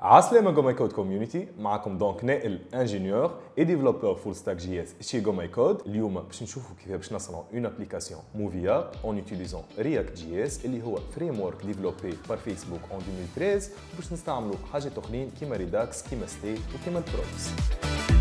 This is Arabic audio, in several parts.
عسلامة جوماي كود كوميونيتي معكم دونك نائل انجينيور اي ديفلوبور فول ستاك جي اس شي جوماي كود اليوم باش نشوفوا كيف باش نصنعوا اون ابليكاسيون موفيا اون يوتيليزون رياكت جي اس اللي هو فريم ورك ديفلوبي بار فيسبوك اون 2013 باش نستعملوا حاجات اخرين كيما ريداكس كيما ستيت وكيما البروكس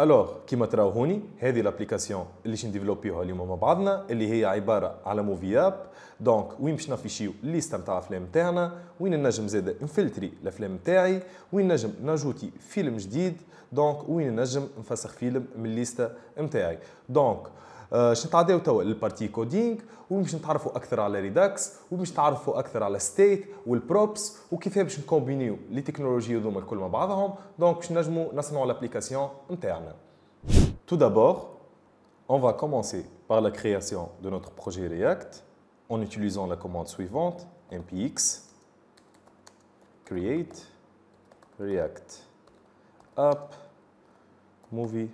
الوغ كيما تراو هوني هذه لابليكاسيون اللي نديفلوبيوها اليوم مع بعضنا اللي هي عباره على موفي اب دونك وين باش نافيشيو ليست نتاع الافلام تاعنا وين نجم زاد نفلتري الافلام تاعي وين نجم ناجوتي فيلم جديد دونك وين نجم نفسخ فيلم من الليسته نتاعي دونك Je vais développer la partie coding, je vais développer la rédaction, je vais développer la state, je la props, et je vais combiner les technologies de ma colonne de travail. Donc, je vais m'en tenir l'application interne. Tout d'abord, on va commencer par la création de notre projet React en utilisant la commande suivante, mpx. Create, React, app Movie.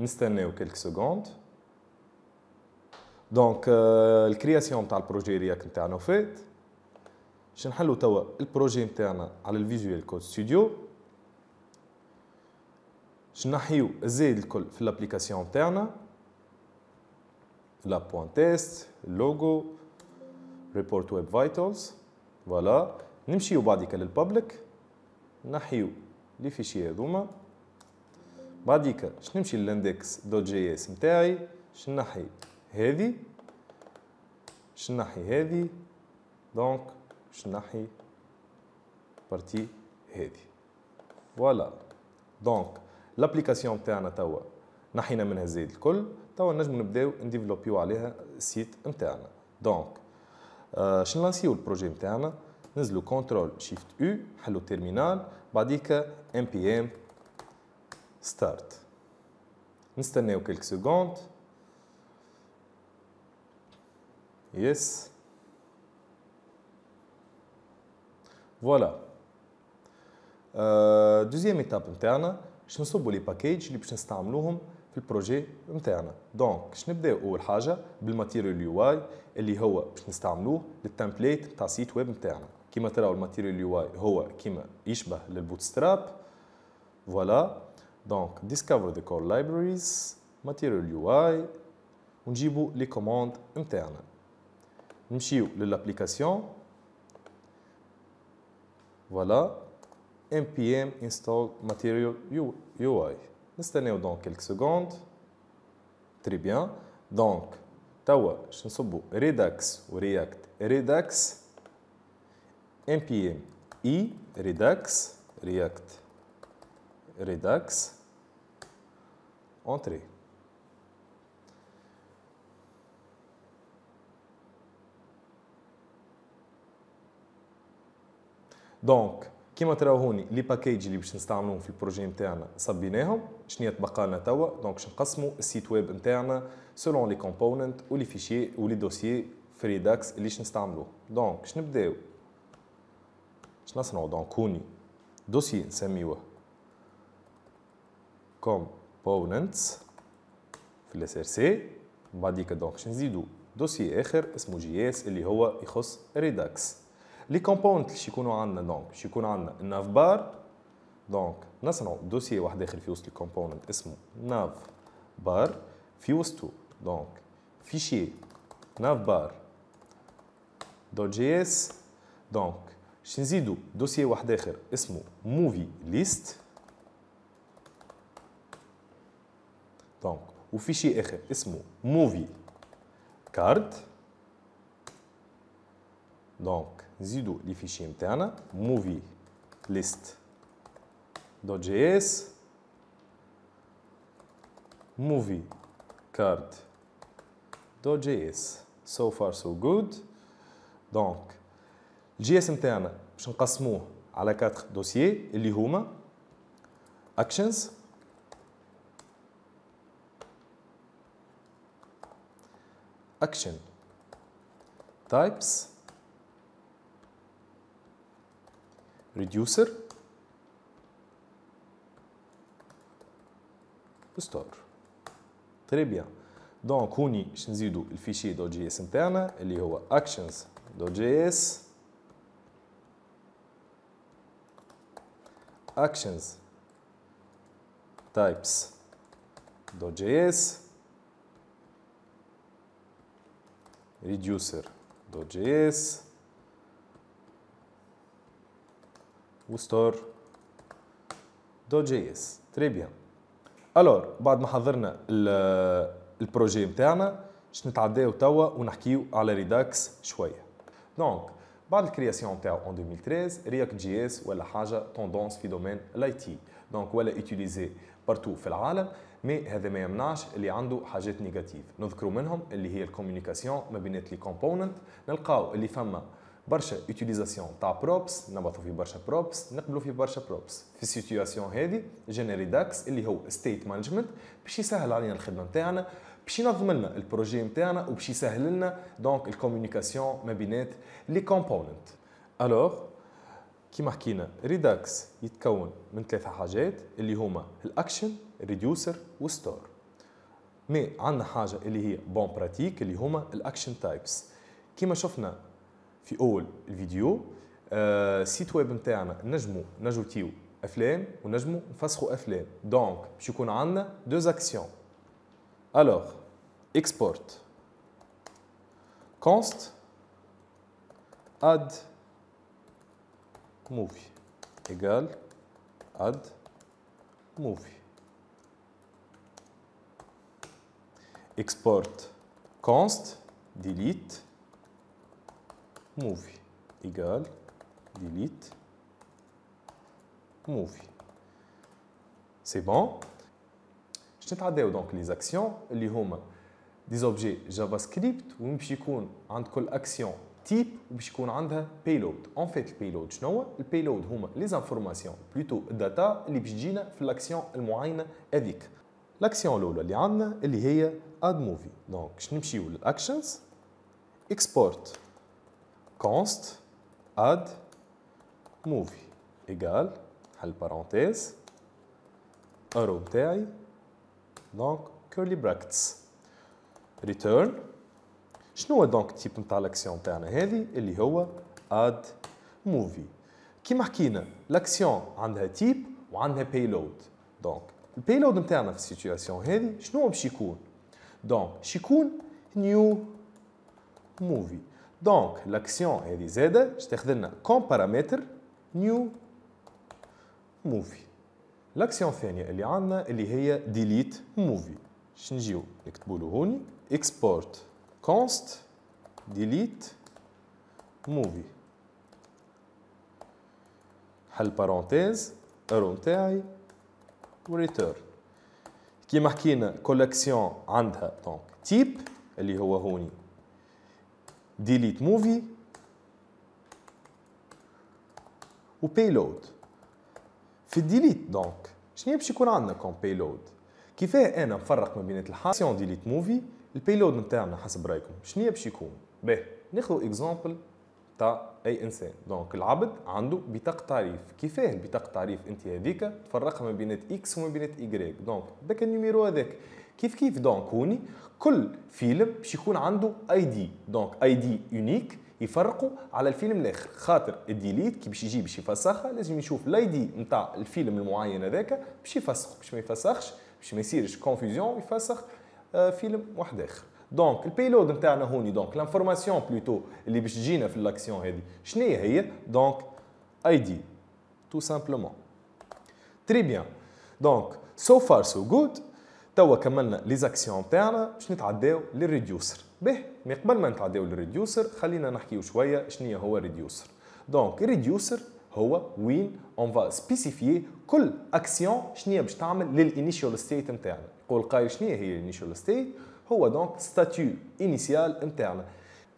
نستناو كلك سكوند دونك الكرياسيون تاع البروجي رياك نتاعنا فات باش نحلو توا البروجي نتاعنا على الفيجوال كود ستوديو باش نحيو الزايد الكل في الابليكاسيون نتاعنا لا بوان تيست اللوغو ريبورت ويب فايتالز فوالا نمشيو بعديك للبابليك نحيو لي فيشي هذوما بعديكا باش نمشي للاندكس دوت جي اس نتاعي باش نحي هذه باش نحي هذه دونك باش نحي بارتي هذه فوالا دونك لابليكاسيون تاعنا توا نحينا منها الزايد الكل توا نجم نبداو نديفلوبيو عليها السيت نتاعنا دونك آه شنو لانسيو البروجي نتاعنا نزلو كنترول شيفت او حلو تيرمينال بعديكا ام بي ام ستارت نستناو كلك سكوند يس فوالا دوزيام ايتاب نتاعنا باش نصبوا لي باكيج اللي باش نستعملوهم في البروجي نتاعنا دونك باش نبدا اول حاجه بالماتيريال يو اي اللي هو باش نستعملوه للتمبليت نتاع سيت ويب نتاعنا كيما تراو الماتيريال يو اي هو كيما يشبه للبوتستراب ستراب فوالا Donc, Discover the Core Libraries, Material UI, on jibou les commandes internes. On jibou l'application. Voilà, npm install Material UI. N'est-ce quelques secondes? Très bien. Donc, tawa, je n'en Redax ou React Redax, npm i, Redax, React Redax. entrée. دونك كيما تراو لي باكيج اللي باش نستعملوهم في البروجي نتاعنا صبيناهم شنو تبقى لنا توا دونك باش نقسموا السيت ويب نتاعنا سولون لي كومبوننت ولي فيشي ولي دوسيي في ريداكس اللي باش نستعملوه دونك باش نبداو باش نصنعو دونك هوني دوسي نسميوه كوم components في الاس ار سي بعديك دونك نزيدو دوسي اخر اسمه جي اس اللي هو يخص ريداكس لي كومبوننت اللي يكونوا عندنا دونك يكون عندنا الناف بار دونك نصنعوا دوسي واحد اخر في وسط الكومبوننت اسمه ناف بار في وسطو دونك فيشي ناف بار دوت جي اس دونك باش نزيدو دوسي واحد اخر اسمه موفي ليست دونك وفي شيء اخر اسمه موفي كارد دونك نزيدو لي فيشي نتاعنا موفي ليست دوت جي اس موفي كارد دوت جي اس سو فار سو جود دونك الجي اس نتاعنا باش نقسموه على 4 دوسيي اللي هما اكشنز action types reducer ستور تري بيان دونك هوني باش نزيدو الفيشي دوت جي اس نتاعنا اللي هو actions دوت جي اس actions types دوت جي اس ريديوسر دوت جي اس وستور جي اس تري بيان الور بعد ما حضرنا البروجي نتاعنا باش نتعداو توا ونحكيو على ريداكس شويه دونك بعد الكرياسيون نتاعو ان 2013 رياكت جي اس ولا حاجه توندونس في دومين الاي تي دونك ولا يوتيليزي بارتو في العالم مي هذا ما يمنعش اللي عنده حاجات نيجاتيف نذكر منهم اللي هي الكوميونيكاسيون ما بينات لي كومبوننت نلقاو اللي فما برشا يوتيليزاسيون تاع بروبس نبعثوا في برشا بروبس نقبلوا في برشا بروبس في السيتياسيون هذه جينيري داكس اللي هو ستيت مانجمنت باش يسهل علينا الخدمه نتاعنا باش ينظم لنا البروجي نتاعنا وباش يسهل لنا دونك الكوميونيكاسيون ما بينات لي كومبوننت الوغ كيما حكينا ريداكس يتكون من ثلاثة حاجات اللي هما الاكشن الريديوسر والستور مي عندنا حاجة اللي هي بون براتيك اللي هما الاكشن تايبس كيما شفنا في اول الفيديو آه سيت ويب نتاعنا نجمو نجوتيو افلام ونجمو نفسخو افلام دونك باش يكون عندنا دو اكسيون الوغ اكسبورت كونست اد movie égale add movie. Export const delete movie égale delete movie. C'est bon. Je t'ai donc les actions les home des objets JavaScript ou يكون عند une action تيب وباش يكون عندها بيلود اون فيت البيلود شنو هو البيلود هما لي زانفورماسيون بلوتو داتا اللي باش تجينا في لاكسيون المعينه هذيك لاكسيون الاولى اللي عندنا اللي هي اد موفي دونك باش نمشيو للاكشنز اكسبورت كونست اد موفي ايكال حل بارونتيز ارو تاعي دونك كيرلي براكتس ريتيرن شنو هو دونك تيب نتاع لاكسيون تاعنا هذه اللي هو اد موفي كيما حكينا لاكسيون عندها تيب وعندها بيلود دونك البيلود نتاعنا في السيتوياسيون هذه شنو باش يكون دونك باش يكون نيو موفي دونك لاكسيون هذه زاده باش تاخذ لنا كوم بارامتر نيو موفي لاكسيون الثانيه اللي عندنا اللي هي ديليت موفي شنجيو نكتبوا له هوني اكسبورت const delete movie حل بارونتيز ارو نتاعي وريتيرن كيما حكينا كولكسيون عندها دونك تيب اللي هو هوني ديليت موفي و وبيلود في الديليت دونك شنو باش يكون عندنا كوم بيلود كيفاه انا نفرق ما بين الحاسيون ديليت موفي البيلود نتاعنا حسب رايكم شنو باش يكون باهي ناخذ اكزامبل تاع اي انسان دونك العبد عنده بطاقه تعريف كيفاه البطاقه تعريف انت هذيك تفرقها ما بين اكس وما بين اي دونك داك النيميرو هذاك كيف كيف دونك هوني كل فيلم باش يكون عنده اي دي دونك اي دي يونيك يفرقوا على الفيلم الاخر خاطر الديليت كي باش يجي باش يفسخها لازم يشوف الاي دي نتاع الفيلم المعين هذاك باش يفسخ باش ما يفسخش باش ما يصيرش كونفوزيون يفسخ آه، فيلم واحد اخر دونك البيلود نتاعنا هوني دونك لانفورماسيون بلوتو اللي باش تجينا في لاكسيون هذه شنو هي دونك اي دي تو سامبلومون تري بيان دونك سو فار سو جود توا كملنا لي زاكسيون تاعنا باش نتعداو للريديوسر به مي قبل ما نتعداو للريديوسر خلينا نحكيو شويه شنو هو الريديوسر دونك الريديوسر هو وين اون فا سبيسيفيي كل اكسيون شنو باش تعمل للانيشيال ستيت نتاعنا ولقاي شنو هي الانيشال ستيت هو دونك ستاتيو انيسيال نتاعنا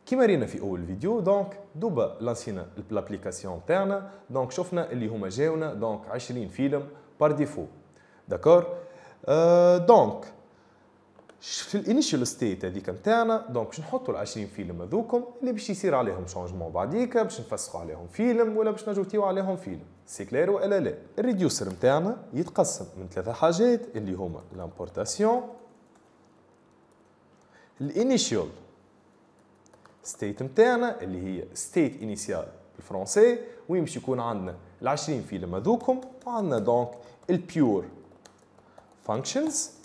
كيما رينا في اول فيديو دونك دوبا لانسينا الابليكاسيون تاعنا دونك شفنا اللي هما جاونا دونك 20 فيلم بار ديفو داكور أه دونك في الانيشال ستيت هذيك نتاعنا دونك باش نحطوا ال 20 فيلم هذوكم اللي باش يصير عليهم شونجمون بعديك باش نفسخوا عليهم فيلم ولا باش نجوتيو عليهم فيلم سي كلير ولا لا الريديوسر نتاعنا يتقسم من ثلاثه حاجات اللي هما لامبورتاسيون الانيشال ستيت نتاعنا اللي هي ستيت انيسيال بالفرونسي وين باش يكون عندنا ال 20 فيلم هذوكم وعندنا دونك البيور فانكشنز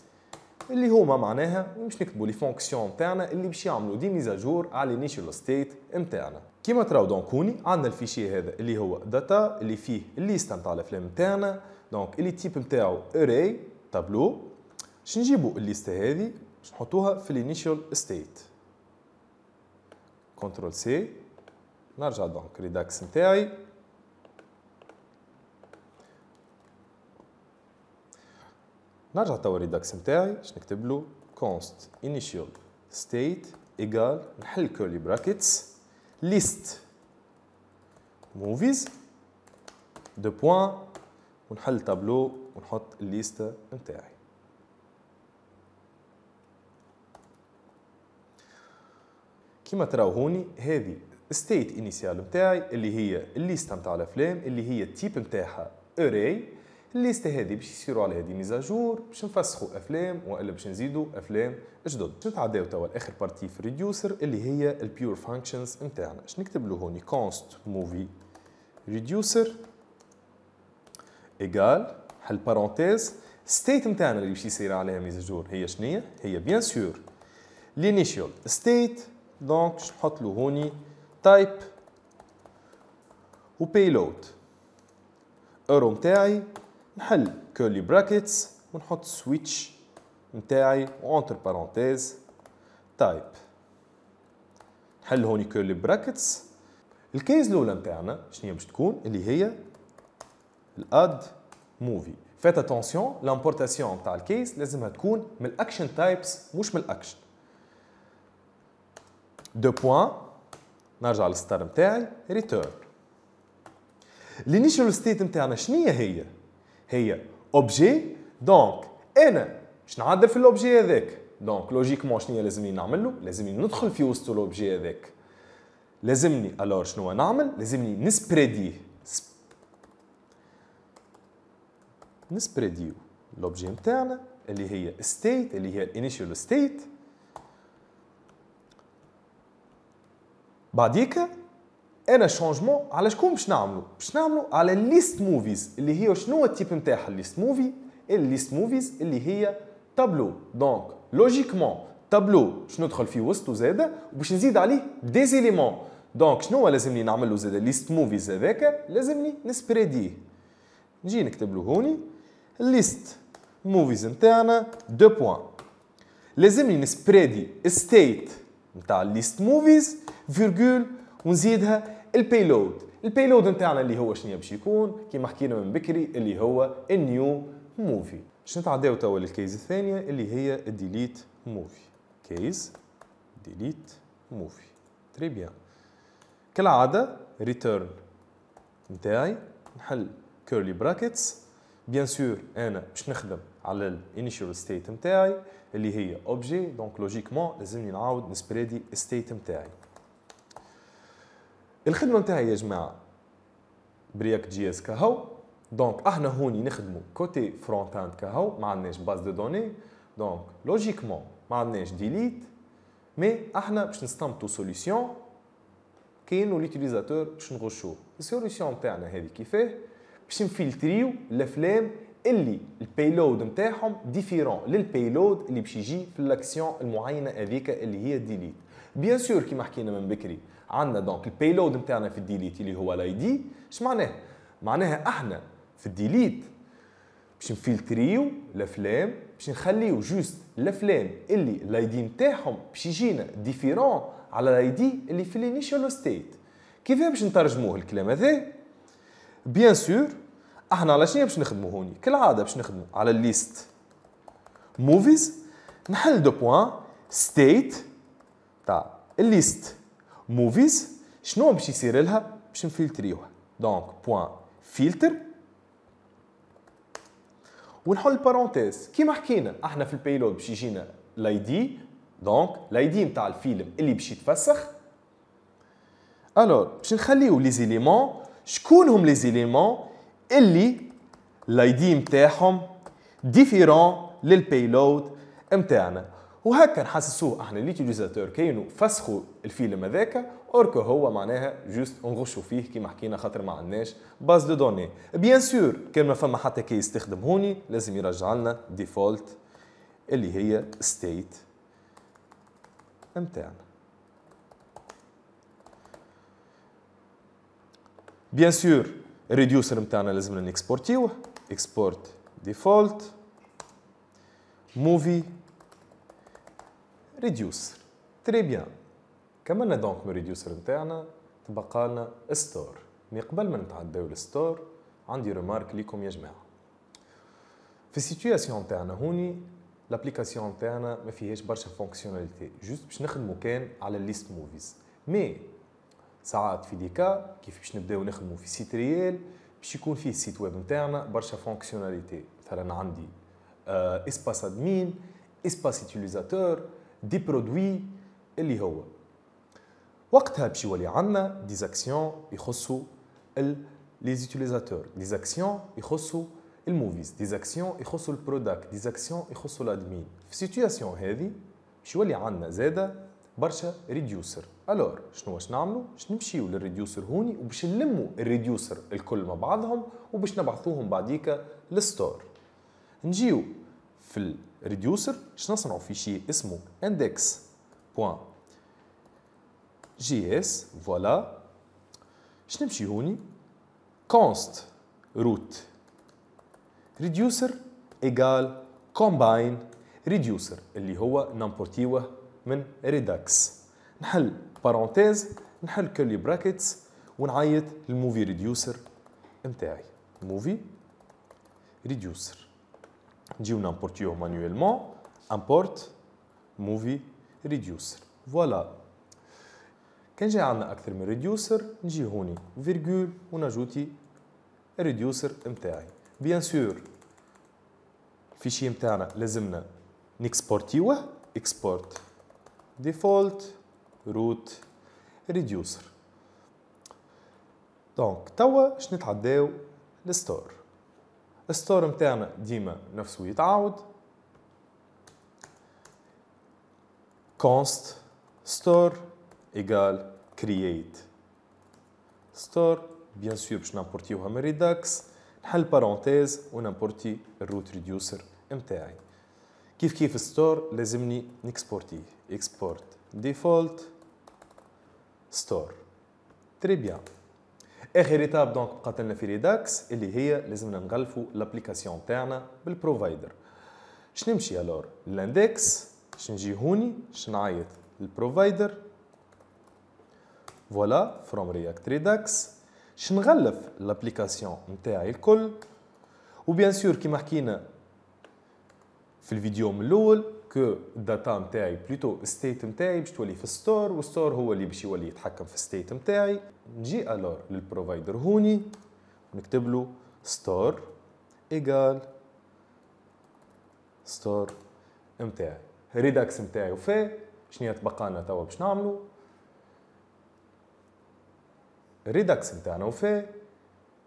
اللي هما معناها باش نكتبوا لي فونكسيون نتاعنا اللي باش يعملوا دي ميزاجور على الانيشال ستيت نتاعنا كيما تراو دونكوني عندنا الفيشي هذا اللي هو داتا اللي فيه الليست نتاع الافلام نتاعنا دونك اللي تيب نتاعو اري تابلو باش نجيبوا الليست هذه باش نحطوها في الانيشال ستيت كنترول سي نرجع دونك ريداكس نتاعي نرجع توا الريدكس نتاعي باش نكتب له const initial state ايجال نحل كولي براكتس list movies دو بوان ونحل تابلو ونحط الليست نتاعي كما تراو هوني هذه ستيت انيسيال نتاعي اللي هي الليست نتاع الافلام اللي هي التيب نتاعها اري الليسته هذه باش يصيروا على هذه ميزاجور باش نفسخوا افلام والا باش نزيدوا افلام جدد باش نتعداو توا لاخر بارتي في الريديوسر اللي هي البيور فانكشنز نتاعنا باش نكتب له هوني كونست موفي ريديوسر ايغال حل بارونتيز ستيت نتاعنا اللي باش يصير عليها ميزاجور هي شنية هي بيان سور الانيشيال ستيت دونك باش نحط له هوني تايب و وبيلود ارو نتاعي نحل كيرلي براكتس ونحط سويتش نتاعي اونتر بارونتيز تايب نحل هوني كيرلي براكتس الكيز الاولى نتاعنا شنو هي باش تكون اللي هي الاد موفي فات اتونسيون لامبورتاسيون نتاع الكيس لازمها تكون من الاكشن تايبس مش من الاكشن دو بوان نرجع للستار نتاعي ريتيرن الانيشال ستيت نتاعنا شنو هي هي اوبجي دونك انا باش نعدل في الاوبجي هذاك دونك لوجيكمون شنو لازمني نعمل له لازمني ندخل في وسط الاوبجي هذاك لازمني الور شنو نعمل لازمني نسبريدي نسبريديو لوبجي نتاعنا اللي هي ستيت اللي هي الانيشال ستيت بعديك انا شونجمون على شكون باش نعملو باش نعملو على ليست موفيز اللي هي شنو التيب نتاعها ليست موفي الليست موفيز اللي هي تابلو دونك لوجيكمون تابلو باش ندخل في وسطو زاده وباش نزيد عليه دي دونك شنو لازمني نعمل له زاد ليست موفيز هذاك لازمني نسبريديه نجي نكتب له هوني ليست موفيز نتاعنا دو بوان لازمني نسبريدي ستيت نتاع ليست موفيز فيرغول ونزيدها البيلود البيلود نتاعنا اللي هو شنو باش يكون كيما حكينا من بكري اللي هو النيو موفي باش نتعداو توا للكيز الثانيه اللي هي الديليت موفي كيز ديليت موفي تري بيان كالعاده ريتيرن نتاعي نحل كيرلي براكتس بيان سور انا باش نخدم على الانيشال ستيت نتاعي اللي هي اوبجي دونك لوجيكمون لازمني نعاود نسبريدي ستيت نتاعي الخدمه نتاعي يا جماعه برياكت جي اس كهو دونك احنا هوني نخدمو كوتي فرونت اند كهو ما عندناش باز دو دوني دونك لوجيكمون ما عندناش ديليت مي احنا باش نستنبطو سوليسيون كاين وليتيليزاتور باش نغشوه السوليسيون نتاعنا هذه كيفاه باش نفلتريو الافلام اللي البيلود نتاعهم ديفيرون للبيلود اللي باش يجي في الاكسيون المعينه هذيك اللي هي ديليت بيان سور كيما حكينا من بكري عندنا دونك البيلود نتاعنا في الديليت اللي هو الاي دي اش معناه؟ معناها احنا في الديليت باش نفلتريو الافلام باش نخليو جوست الافلام اللي الاي دي نتاعهم باش يجينا ديفيرون على الاي دي اللي في الانيشال ستيت كيف باش نترجموه الكلام هذا بيان سور احنا على شنو باش نخدمو هوني كالعاده باش نخدمو على الليست موفيز نحل دو بوان ستيت تاع الليست موفيز شنو باش يصير لها باش نفلتريوها دونك بوان فلتر ونحل بارونتيز كيما حكينا احنا في البيلود باش يجينا الاي دي دونك الاي دي نتاع الفيلم اللي باش يتفسخ الور باش نخليو لي زيليمون شكون هم لي زيليمون اللي الاي دي نتاعهم ديفيرون للبيلود نتاعنا وهكا نحسسوه احنا ليتيليزاتور كاينو فسخوا الفيلم هذاك اوركو هو معناها جوست نغشوا فيه كيما حكينا خاطر ما عندناش باز دو دوني بيان سور كان ما فما حتى كي يستخدم هوني لازم يرجع لنا ديفولت اللي هي ستيت نتاعنا بيان سور الريديوسر نتاعنا لازم نكسبورتيوه اكسبورت ديفولت موفي ريديوسر تري بيان كملنا دونك من ريديوسر نتاعنا تبقى لنا ستور مي قبل ما نتعداو للستور عندي ريمارك ليكم يا جماعه في السيتوياسيون تاعنا هوني لابليكاسيون تاعنا ما فيهاش برشا فونكسيوناليتي جوست باش نخدمو كان على الليست موفيز مي ساعات في ديكا كيف باش نبداو نخدمو في سيت ريال باش يكون فيه السيت ويب نتاعنا برشا فونكسيوناليتي مثلا عندي اسباس ادمين اسباس يوتيليزاتور دي برودوي اللي هو وقتها باش يولي عندنا دي زاكسيون يخصوا لي زوتيليزاتور دي زاكسيون يخصوا الموفيز دي زاكسيون يخصوا البروداكت دي زاكسيون يخصوا الادمين في سيتوياسيون هذه باش يولي عندنا زادا برشا ريديوسر الور شنو واش نعملو باش نمشيو للريديوسر هوني وباش نلمو الريديوسر الكل مع بعضهم وباش نبعثوهم بعديكا للستور نجيو في ريديوسر باش نصنعوا فيشي اسمه اندكس بوان جي اس فوالا باش نمشي هوني كونست روت ريديوسر ايجال كومباين ريديوسر اللي هو نمبورتيوه من redux نحل بارونتيز نحل كلي براكتس ونعيط الموفي ريديوسر نتاعي موفي ريديوسر نجيو on مانيوالمون امبورت موفي ريديوسر فوالا كان جاي عندنا أكثر من ريديوسر نجي هوني فيرغول ونجوتي الريديوسر نتاعي بيان سور الفيشي نتاعنا لازمنا نكسبورتيوه اكسبورت ديفولت روت ريديوسر دونك توا باش نتعداو للستور الستور نتاعنا ديما نفسه يتعاود const store ايجال create store بيان سور باش نامبورتيوها من ريداكس نحل بارونتيز ونامبورتي الروت ريديوسر نتاعي كيف كيف ستور لازمني نكسبورتي اكسبورت ديفولت ستور تري بيان اخر ايتاب دونك بقات لنا في ريداكس اللي هي لازمنا نغلفوا لابليكاسيون تاعنا بالبروفايدر شنو نمشي الور باش شنجي هوني شنعيط البروفايدر فوالا فروم رياكت ريداكس شنغلف لابليكاسيون نتاعي الكل وبيان سور كيما حكينا في الفيديو من الاول كو الداتا نتاعي بلوتو ستيت نتاعي باش تولي في ستور والستور هو اللي باش يولي يتحكم في ستيت نتاعي نجي الور للبروفايدر هوني نكتب له ستور ايجال ستور نتاعي ريداكس نتاعي وفيه شنو يتبقى لنا توا باش نعملو ريداكس نتاعنا وفيه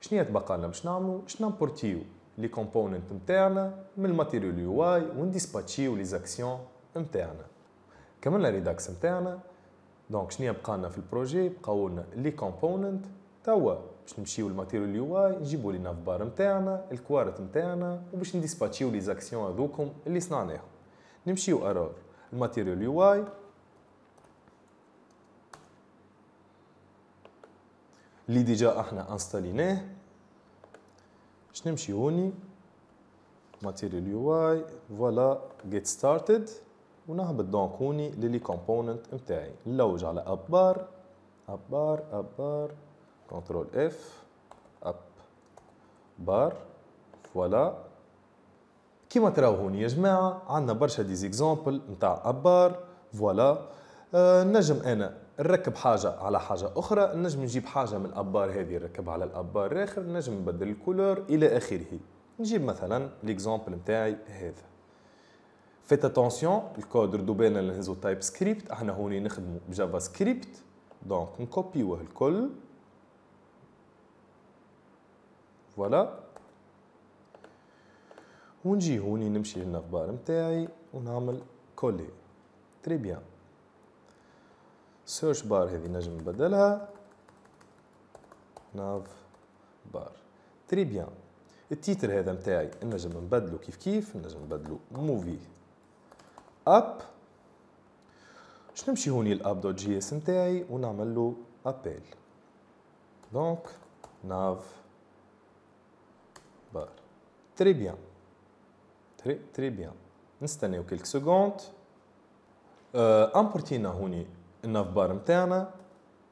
شنو يتبقى لنا باش نعملو باش نامبورتيو لي كومبوننت نتاعنا من الماتيريال يو اي ونديسباتشيو لي زاكسيون نتاعنا كملنا ريداكس نتاعنا دونك شنو بقى لنا في البروجي بقاو لنا لي كومبوننت توا باش نمشيو للماتيريال يو اي نجيبو لي نافبار نتاعنا الكوارت نتاعنا وباش نديسباتشيو لي زاكسيون هذوكم اللي صنعناهم نمشيو ارور الماتيريال يو اي اللي ديجا احنا انستاليناه باش نمشي هوني ماتيريال يو اي فوالا جيت ستارتد ونهبط دونك هوني للي كومبوننت نتاعي نلوج على اب بار اب بار اب بار كنترول اف اب بار فوالا كيما تراو هوني يا جماعه عندنا برشا دي زيكزامبل نتاع اب بار فوالا نجم انا نركب حاجه على حاجه اخرى نجم نجيب حاجه من الابار هذه نركبها على الابار الاخر نجم نبدل الكولور الى اخره نجيب مثلا ليكزامبل نتاعي هذا فيت اتونسيون الكود ردو بالنا نهزو تايب سكريبت احنا هوني نخدمو بجافا سكريبت دونك نكوبيوه الكل فوالا ونجي هوني نمشي للنغبار نتاعي ونعمل كولي تري بيان سيرش بار هذه نجم نبدلها ناف بار تري بيان التيتر هذا نتاعي نجم نبدلو كيف كيف نجم نبدلو موفي اب باش نمشي هوني الاب دوت جي اس نتاعي ونعمل له ابيل دونك ناف بار تري بيان تري تري بيان نستناو كيلك سكوند امبورتينا هوني النافبار نتاعنا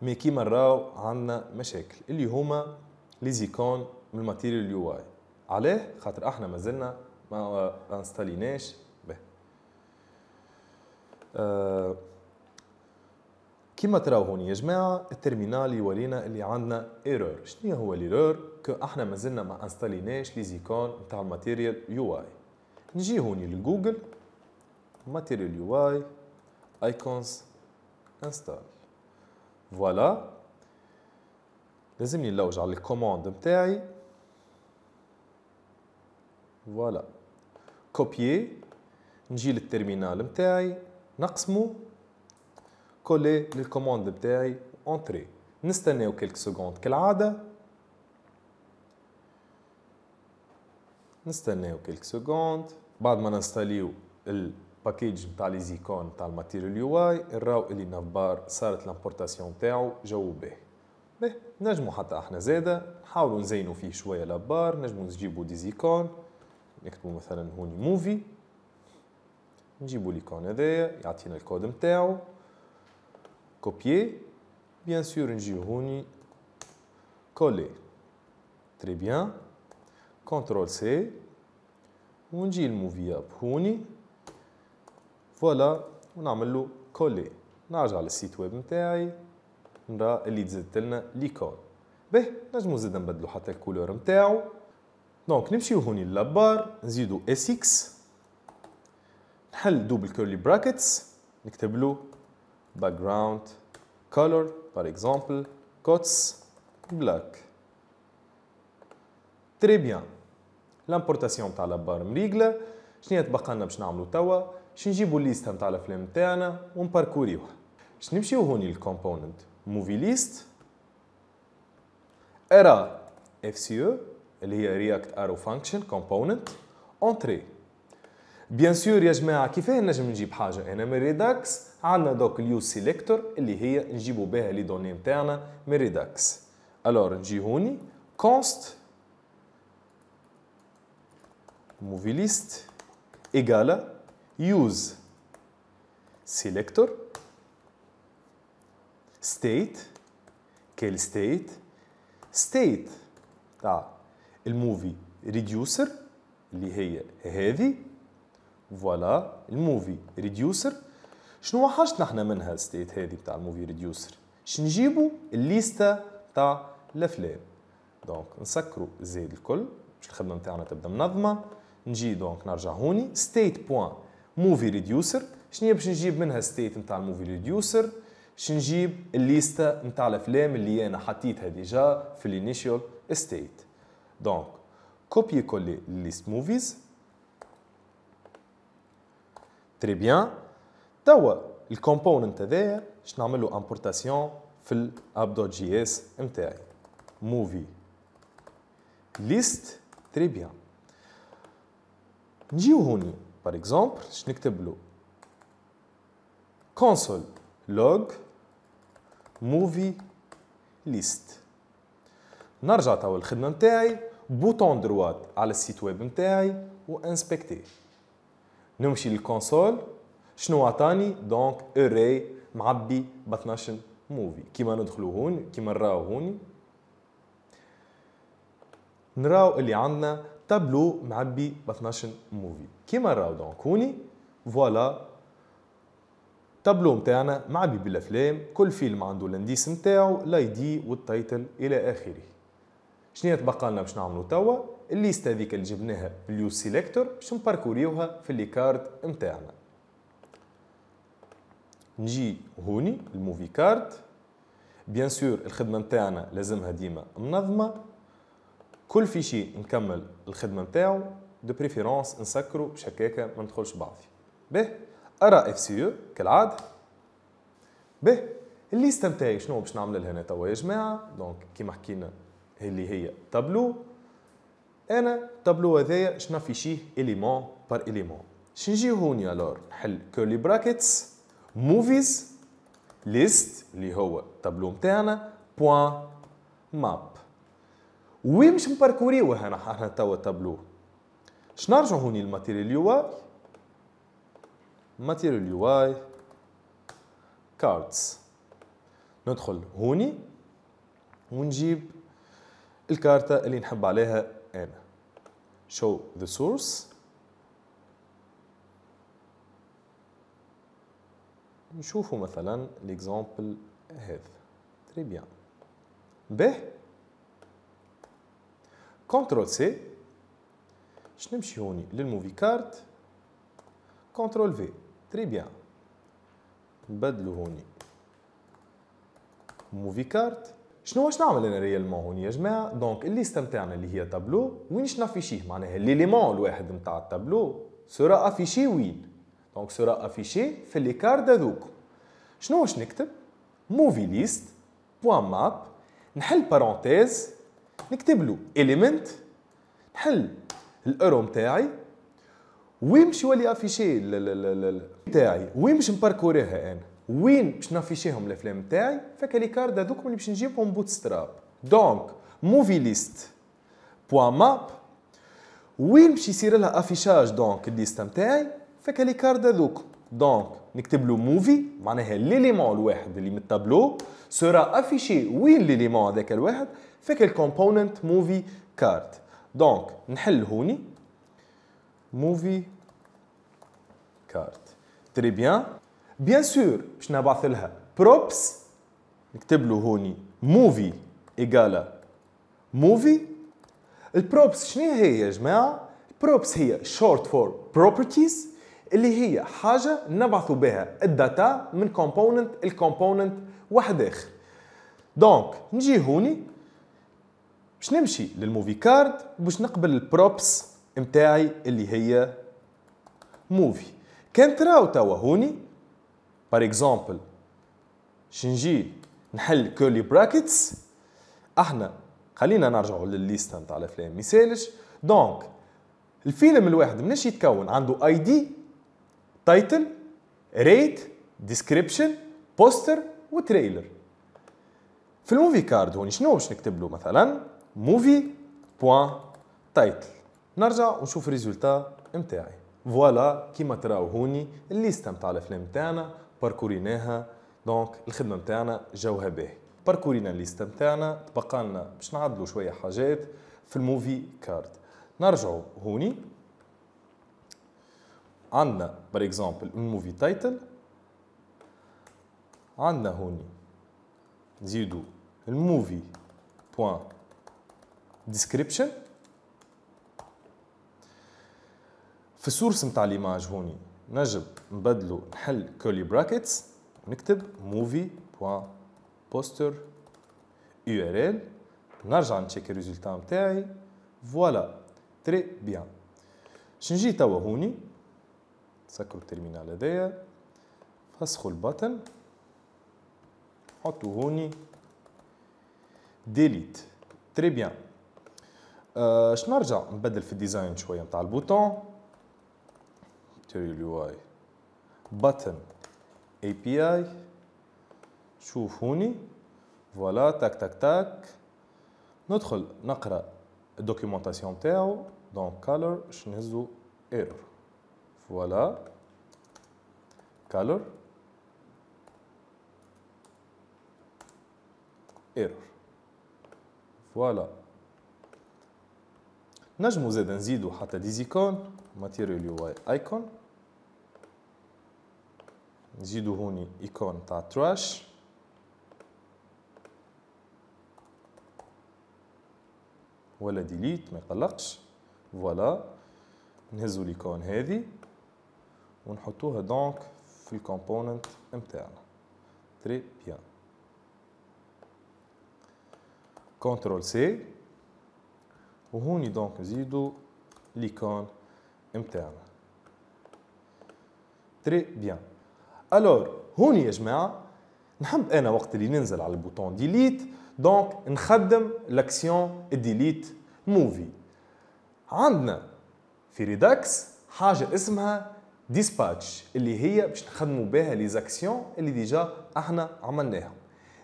مي كيما نراو عندنا مشاكل اللي هما لي زيكون من الماتيريال يو اي علاه خاطر احنا مازلنا ما انستاليناش به آه، كيما تراو هوني يا جماعه الترمينال يورينا اللي عندنا ايرور شنو هو الايرور كو احنا مازلنا ما انستاليناش لي زيكون نتاع الماتيريال يو اي نجي هوني لجوجل ماتيريال يو اي ايكونز انستال فوالا لازمني نلوج على الكوموند نتاعي فوالا كوبيي نجي للترمينال نتاعي نقسمو كولي للكوموند نتاعي اونتري نستناو كيلك سكوند كالعادة نستناو كيلك سكوند بعد ما نستاليو باكيج نتاع لي زيكون نتاع الماتيريال يو اي راو اللي نبار صارت لامبورتاسيون تاعو جاو به به نجمو حتى احنا زادا نحاولو نزينو فيه شويه لابار نجمو نجيبو دي زيكون نكتبو مثلا هوني موفي نجيبو ليكون هذايا يعطينا الكود نتاعو كوبيي بيان سور نجيو هوني كولي تري بيان كنترول سي ونجي الموفي اب هوني فوالا ونعمل له كولي نرجع للسيت ويب نتاعي نرى اللي تزدت لنا ليكون باهي نجمو زيد نبدلو حتى الكولور نتاعو دونك نمشيو هوني للبار نزيدو اس اكس نحل دوبل كيرلي براكتس نكتبلو جراوند كولور بار اكزومبل كوتس بلاك تري بيان لامبورتاسيون تاع لابار مريقله شنو تبقى لنا باش نعملو توا باش نجيبو ليست نتاع الافلام نتاعنا ونباركوريوها باش نمشيو هوني للكومبوننت موفي ليست ارا اف سي او اللي هي رياكت ارو فانكشن كومبوننت اونتري بيان سور يا جماعه كيفاه نجم نجيب حاجه انا من ريداكس عندنا دوك اليو سيليكتور اللي هي نجيبو بها لي دوني نتاعنا من ريداكس الور نجي هوني كونست موفي ليست ايجالا use selector state كيل state state تاع ah, الموفي reducer اللي هي هذه فوالا الموفي ريديوسر شنو وحشتنا احنا منها ستيت هذه بتاع الموفي ريديوسر شنجيبو الليستا تاع الافلام دونك نسكروا زيد الكل باش الخدمه نتاعنا تبدا منظمه نجي دونك نرجع هوني ستيت بوان موفي ريديوسر شنو باش نجيب منها ستيت نتاع الموفي ريديوسر باش نجيب الليستا نتاع الافلام اللي انا حطيتها ديجا في الانيشال ستيت دونك كوبي كولي ليست موفيز تري بيان توا الكومبوننت هذايا باش نعملو امبورتاسيون في الاب دوت جي اس نتاعي موفي ليست تري بيان نجيو هوني بار اكزومبل شنو نكتب له كونسول لوج موفي ليست نرجع توا الخدمه نتاعي بوتون دروات على السيت ويب نتاعي وانسبكتي نمشي للكونسول شنو عطاني دونك اري معبي ب 12 موفي كيما ندخلو هون كيما نراو هوني نراو اللي عندنا تابلو معبي ب 12 موفي كيما دونك هوني فوالا تابلو نتاعنا معبي بالافلام كل فيلم عنده الانديس نتاعو لاي دي والتايتل الى اخره شنو تبقى لنا باش نعملو توا الليست هذيك اللي جبناها باليو سيليكتور باش نباركوريوها في لي كارد نتاعنا نجي هوني الموفي كارد بيان سور الخدمه نتاعنا لازمها ديما منظمه كل في شيء نكمل الخدمه نتاعو دو بريفيرونس نسكرو باش هكاكا ما ندخلش بعضي به ارى اف سي او كالعاده به الليست نتاعي شنو باش نعمل لها انا توا يا جماعه دونك كيما حكينا اللي هي تابلو انا تابلو هذايا شنو شيء اليمون بار اليمون شنجي هوني الور نحل كيرلي براكتس موفيز ليست اللي هو تابلو نتاعنا بوان ماب وين مش مباركوريوه انا حنا توا تابلو شنو نرجعو هوني الماتيريال يو واي ماتيريال يو واي كاردز ندخل هوني ونجيب الكارتة اللي نحب عليها انا show the source نشوفوا مثلا ليكزامبل هذا تري بيان به كونترول سي باش نمشي هوني للموفي كارت كونترول في تري بيان نبدلو هوني موفي كارت شنو واش نعمل انا ريالمون هوني يا جماعه دونك الليست نتاعنا اللي هي تابلو وين نافيشيه معناها ليليمون الواحد نتاع التابلو سورا افيشي وين دونك سورا افيشي في كارد هذوك شنو واش نكتب موفي ليست بوان ماب نحل بارونتيز نكتب له element نحل الارو نتاعي وين باش يولي افيشي نتاعي وين باش نباركوريها انا وين باش نافيشيهم الافلام نتاعي كارد هذوك اللي باش نجيبهم بوت ستراب دونك موفي ليست بوان ماب وين باش يصير لها افيشاج دونك الليسته نتاعي كارد هذوك دونك نكتب له موفي معناها ليليمون الواحد اللي من التابلو سورا افيشي وين ليليمون هذاك الواحد فيك الكومبوننت موفي كارت دونك نحل هوني موفي كارت تري بيان بيان سور باش نبعث لها بروبس نكتب له هوني موفي ايجالا موفي البروبس شنو هي يا جماعه البروبس هي شورت فور بروبرتيز اللي هي حاجه نبعث بها الداتا من كومبوننت الكومبوننت واحد اخر دونك نجي هوني باش نمشي للموفي كارد باش نقبل البروبس نتاعي اللي هي موفي كان تراو توا هوني بار اكزومبل شنجي نحل كولي براكتس احنا خلينا نرجعوا للليست نتاع الافلام ميسالش دونك الفيلم الواحد مناش يتكون عنده اي دي تايتل ريت ديسكريبشن بوستر وتريلر في الموفي كارد هون شنو باش نكتب له مثلا موفي بوان تايتل نرجع ونشوف الريزولتا نتاعي فوالا كيما تراو هوني الليسته نتاع الافلام تاعنا باركوريناها دونك الخدمه نتاعنا جوها باهي باركورينا الليستا نتاعنا تبقى لنا باش نعدلوا شويه حاجات في الموفي كارد نرجعوا هوني عندنا بار اكزومبل الموفي تايتل title عندنا هوني نزيدو الموفي بوان ديسكريبشن في السورس نتاع ليماج هوني نجم نبدلو نحل كولي براكتس ونكتب موفي بوان بوستر يو ار ال نرجع نتشيك الريزلتا نتاعي فوالا تري بيان شنجي توا هوني سكروا الترمينال هذايا فسخوا البطن حطوا هوني ديليت تري بيان اش نرجع نبدل في الديزاين شويه نتاع البوتون تيريو اي باتن اي بي اي شوف هوني فوالا تاك تاك تاك ندخل نقرا الدوكيومونتاسيون تاعو دونك كالر شنهزو ايرور Voilà. Color. Error. Voilà. نجمو زاد نزيدو حتى ديزيكون ماتيريال يو اي ايكون نزيدو هوني ايكون تاع تراش ولا ديليت ما يقلقش فوالا نهزو ليكون هذه ونحطوها دونك في الكومبوننت نتاعنا تري بيان كنترول سي وهوني دونك نزيدو ليكون نتاعنا تري بيان الور هوني يا جماعه نحب انا وقت اللي ننزل على البوتون ديليت دونك نخدم لاكسيون ديليت موفي عندنا في ريداكس حاجه اسمها ديسباتش اللي هي باش نخدموا بها لي زاكسيون اللي ديجا احنا عملناها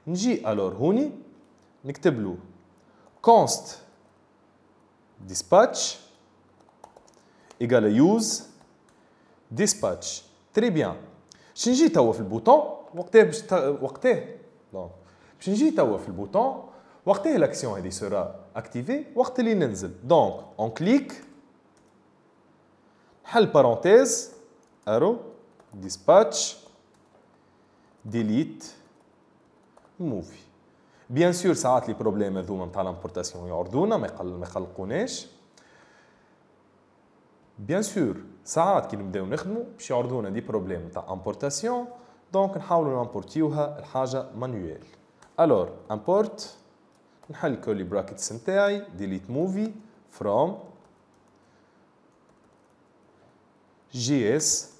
نجي الور هوني نكتب له const dispatch ايجال use dispatch تري بيان باش نجي توا في البوتون وقتاه باش وقتاه دونك باش نجي توا في البوتون وقتاه لاكسيون هذه سورا اكتيفي وقت اللي ننزل دونك اون كليك حل بارونتيز ارو ديسباتش ديليت موفي بيان سور ساعات لي بروبليم هذوما نتاع لامبورتاسيون يعرضونا ما ما يقلقوناش بيان سور ساعات كي نبداو نخدمو باش يعرضونا دي بروبليم تاع امبورتاسيون دونك نحاولوا نامبورتيوها الحاجه مانويل الور امبورت نحل كولي براكتس نتاعي ديليت موفي فروم جي اس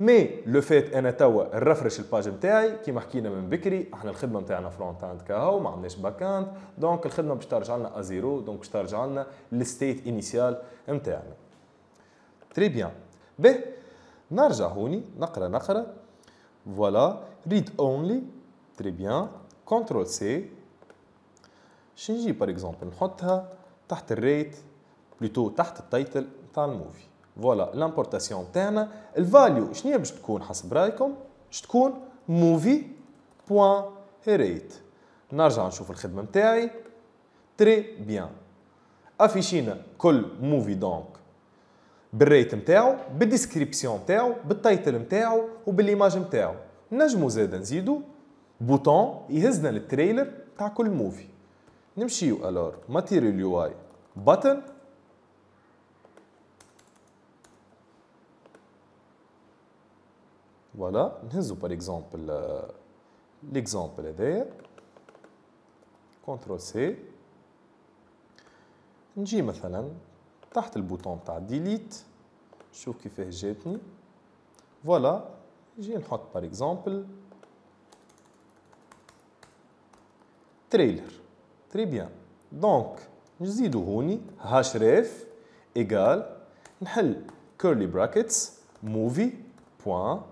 مي لو فات انا توا نرفرش الباج نتاعي كيما حكينا من بكري احنا الخدمه نتاعنا فرونت اند كاهو ما عندناش باك اند دونك الخدمه باش ترجع لنا ازيرو دونك باش ترجع لنا الستيت انيسيال نتاعنا تري بيان به نرجع هوني نقرا نقرا فوالا ريد اونلي تري بيان كنترول سي شنجي باغ اكزومبل نحطها تحت الريت بلوتو تحت التايتل تاع الموفي فوالا لامبورتاسيون تاعنا الفاليو شنو باش تكون حسب رايكم باش تكون موفي بوان ريت نرجع نشوف الخدمه نتاعي تري بيان افيشينا كل موفي دونك بالريت نتاعو بالديسكريبسيون نتاعو بالتايتل نتاعو وبالايماج نتاعو نجمو زاد نزيدو بوتون يهزنا للتريلر تاع كل موفي نمشيو الور ماتيريال يو اي باتن فوالا نهزو باغ اكزومبل ليكزومبل هذايا كونترول سي نجي مثلا تحت البوطون تاع ديليت شوف كيفاه جاتني فوالا نجي نحط باغ اكزومبل تريلر تري بيان دونك نزيدو هوني هاش ريف ايكال نحل كيرلي براكتس موفي بوان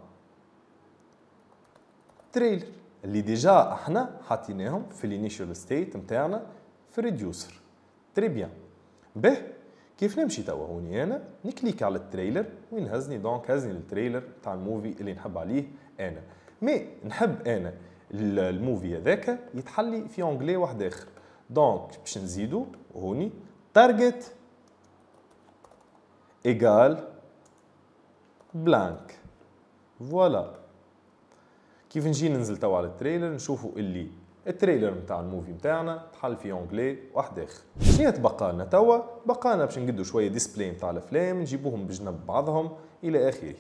تريلر اللي ديجا احنا حاطينهم في الانيشال ستيت نتاعنا في ريديوسر تري بيان به كيف نمشي توا هوني انا نكليك على التريلر وينهزني دونك هزني التريلر تاع الموفي اللي نحب عليه انا مي نحب انا الموفي هذاك يتحلي في اونجلي واحد اخر دونك باش نزيدو هوني تارجت ايغال بلانك فوالا كيف نجي ننزل توا على التريلر نشوفوا اللي التريلر نتاع الموفي نتاعنا تحل في اونجلي واحد اخر شنو تبقى لنا توا بقى لنا باش نقدو شويه ديسبلاي نتاع الافلام نجيبوهم بجنب بعضهم الى اخره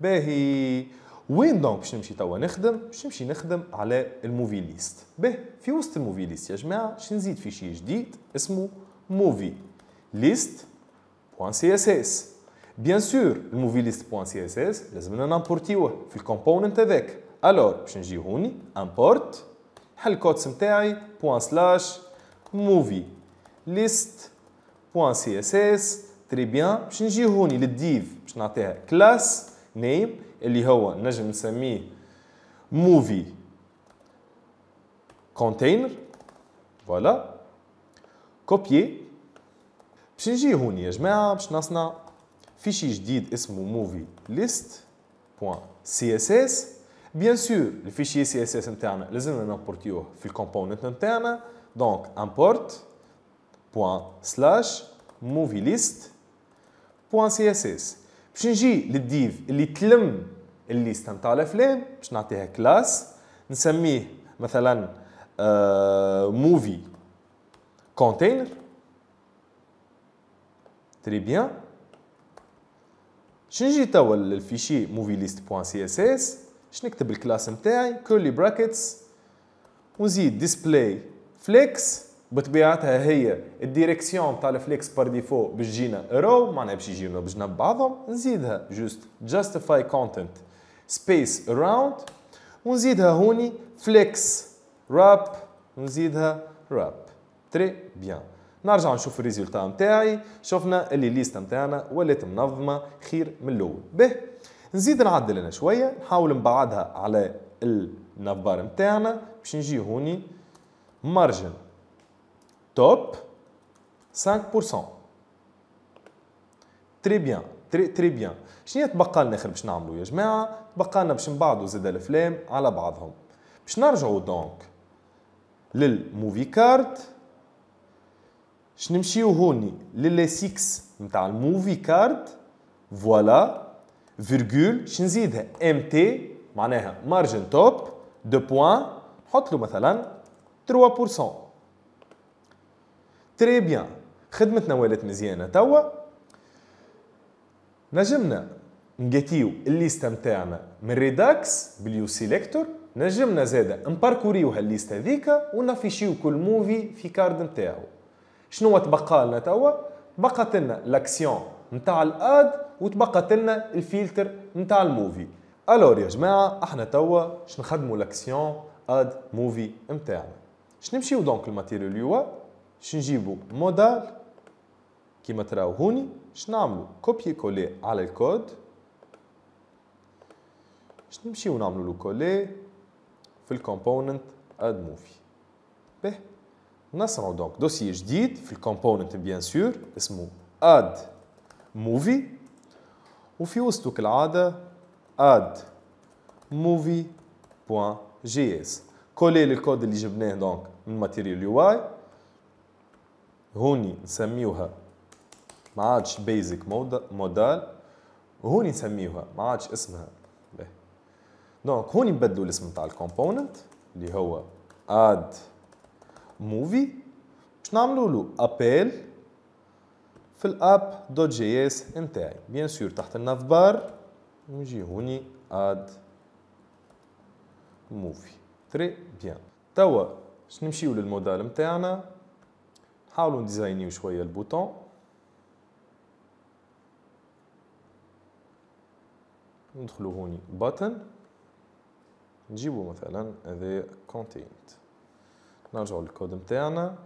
باهي وين دونك باش نمشي توا نخدم باش نمشي نخدم على الموفي ليست به في وسط الموفي ليست يا جماعه باش نزيد في شيء جديد اسمه موفي ليست سي اس اس بيان سور الموفي ليست سي اس اس لازمنا نامبورتيوه في الكومبوننت هذاك الور باش نجي هوني امبورت نحل الكودس نتاعي بوان سلاش موفي ليست بوان سي اس اس تري بيان باش نجي هوني للديف باش نعطيها كلاس نيم اللي هو نجم نسميه موفي كونتينر فوالا كوبيي باش نجي هوني يا جماعه باش نصنع فيشي جديد اسمه موفي ليست بوان سي اس اس Bien sûr, le fichier CSS interne, les éléments importés, fil composants interne. donc import point slash movie list point CSS. Changer le div, le li, le listent à l'enlever. Je n'attire classe. Nous nommons, par exemple, euh, movie container. Très bien. Changer tout le fichier movie list CSS. باش نكتب الكلاس نتاعي كيرلي براكتس ونزيد ديسبلاي فليكس بطبيعتها هي الديريكسيون تاع الفليكس بار ديفو باش جينا رو معناها باش يجينا بجنب بعضهم نزيدها جوست جاستيفاي كونتنت سبيس اراوند ونزيدها هوني فليكس راب ونزيدها راب تري بيان نرجع نشوف الريزلتا نتاعي شفنا اللي ليست نتاعنا ولات منظمه خير من الاول به نزيد نعدل هنا شويه نحاول نبعدها على النافبار نتاعنا باش نجي هوني مارجن توب 5% تري بيان تري تري بيان شنو تبقى لنا اخر باش نعملو يا جماعه تبقى لنا باش نبعدو زاد الافلام على بعضهم باش نرجعو دونك للموفي كارد باش نمشيو هوني للي 6 نتاع الموفي كارد فوالا فيرجول شنزيدها نزيدها ام تي معناها مارجن توب دو بوان نحط له مثلا 3% تري بيان خدمتنا ولات مزيانه توا نجمنا نقاتيو الليسته متاعنا من ريداكس باليو سيليكتور نجمنا زادا نباركوريو الليسته هذيكا ونافيشيو كل موفي في كارد نتاعو شنو تبقى لنا توا بقات لنا لاكسيون نتاع الاد وتبقى لنا الفلتر نتاع الموفي الور يا جماعه احنا توا باش نخدموا لاكسيون اد موفي نتاعنا باش نمشيو دونك الماتيريال هو باش نجيبو مودال كيما تراو هوني باش نعملو كوبي كولي على الكود باش نمشيو نعملو لو كولي في الكومبوننت اد موفي به نصنعو دونك دوسي جديد في الكومبوننت بيان سور اسمه اد موفي وفي وسطه كالعادة add movie.js كولي الكود اللي جبناه دونك من ماتيريال يو اي هوني نسميوها ما عادش بيزك موديل وهوني نسميوها ما عادش اسمها دونك هوني نبدلوا الاسم تاع الكومبوننت اللي هو اد موفي باش نعملوا له ابيل في الاب دوت جي اس نتاعي بيان سور تحت الناف بار نجي هوني اد موفي تري بيان توا باش نمشيو للمودال نتاعنا نحاولوا نديزاينيو شويه البوتون ندخلو هوني باتن نجيبو مثلا هذا كونتينت نرجعو للكود نتاعنا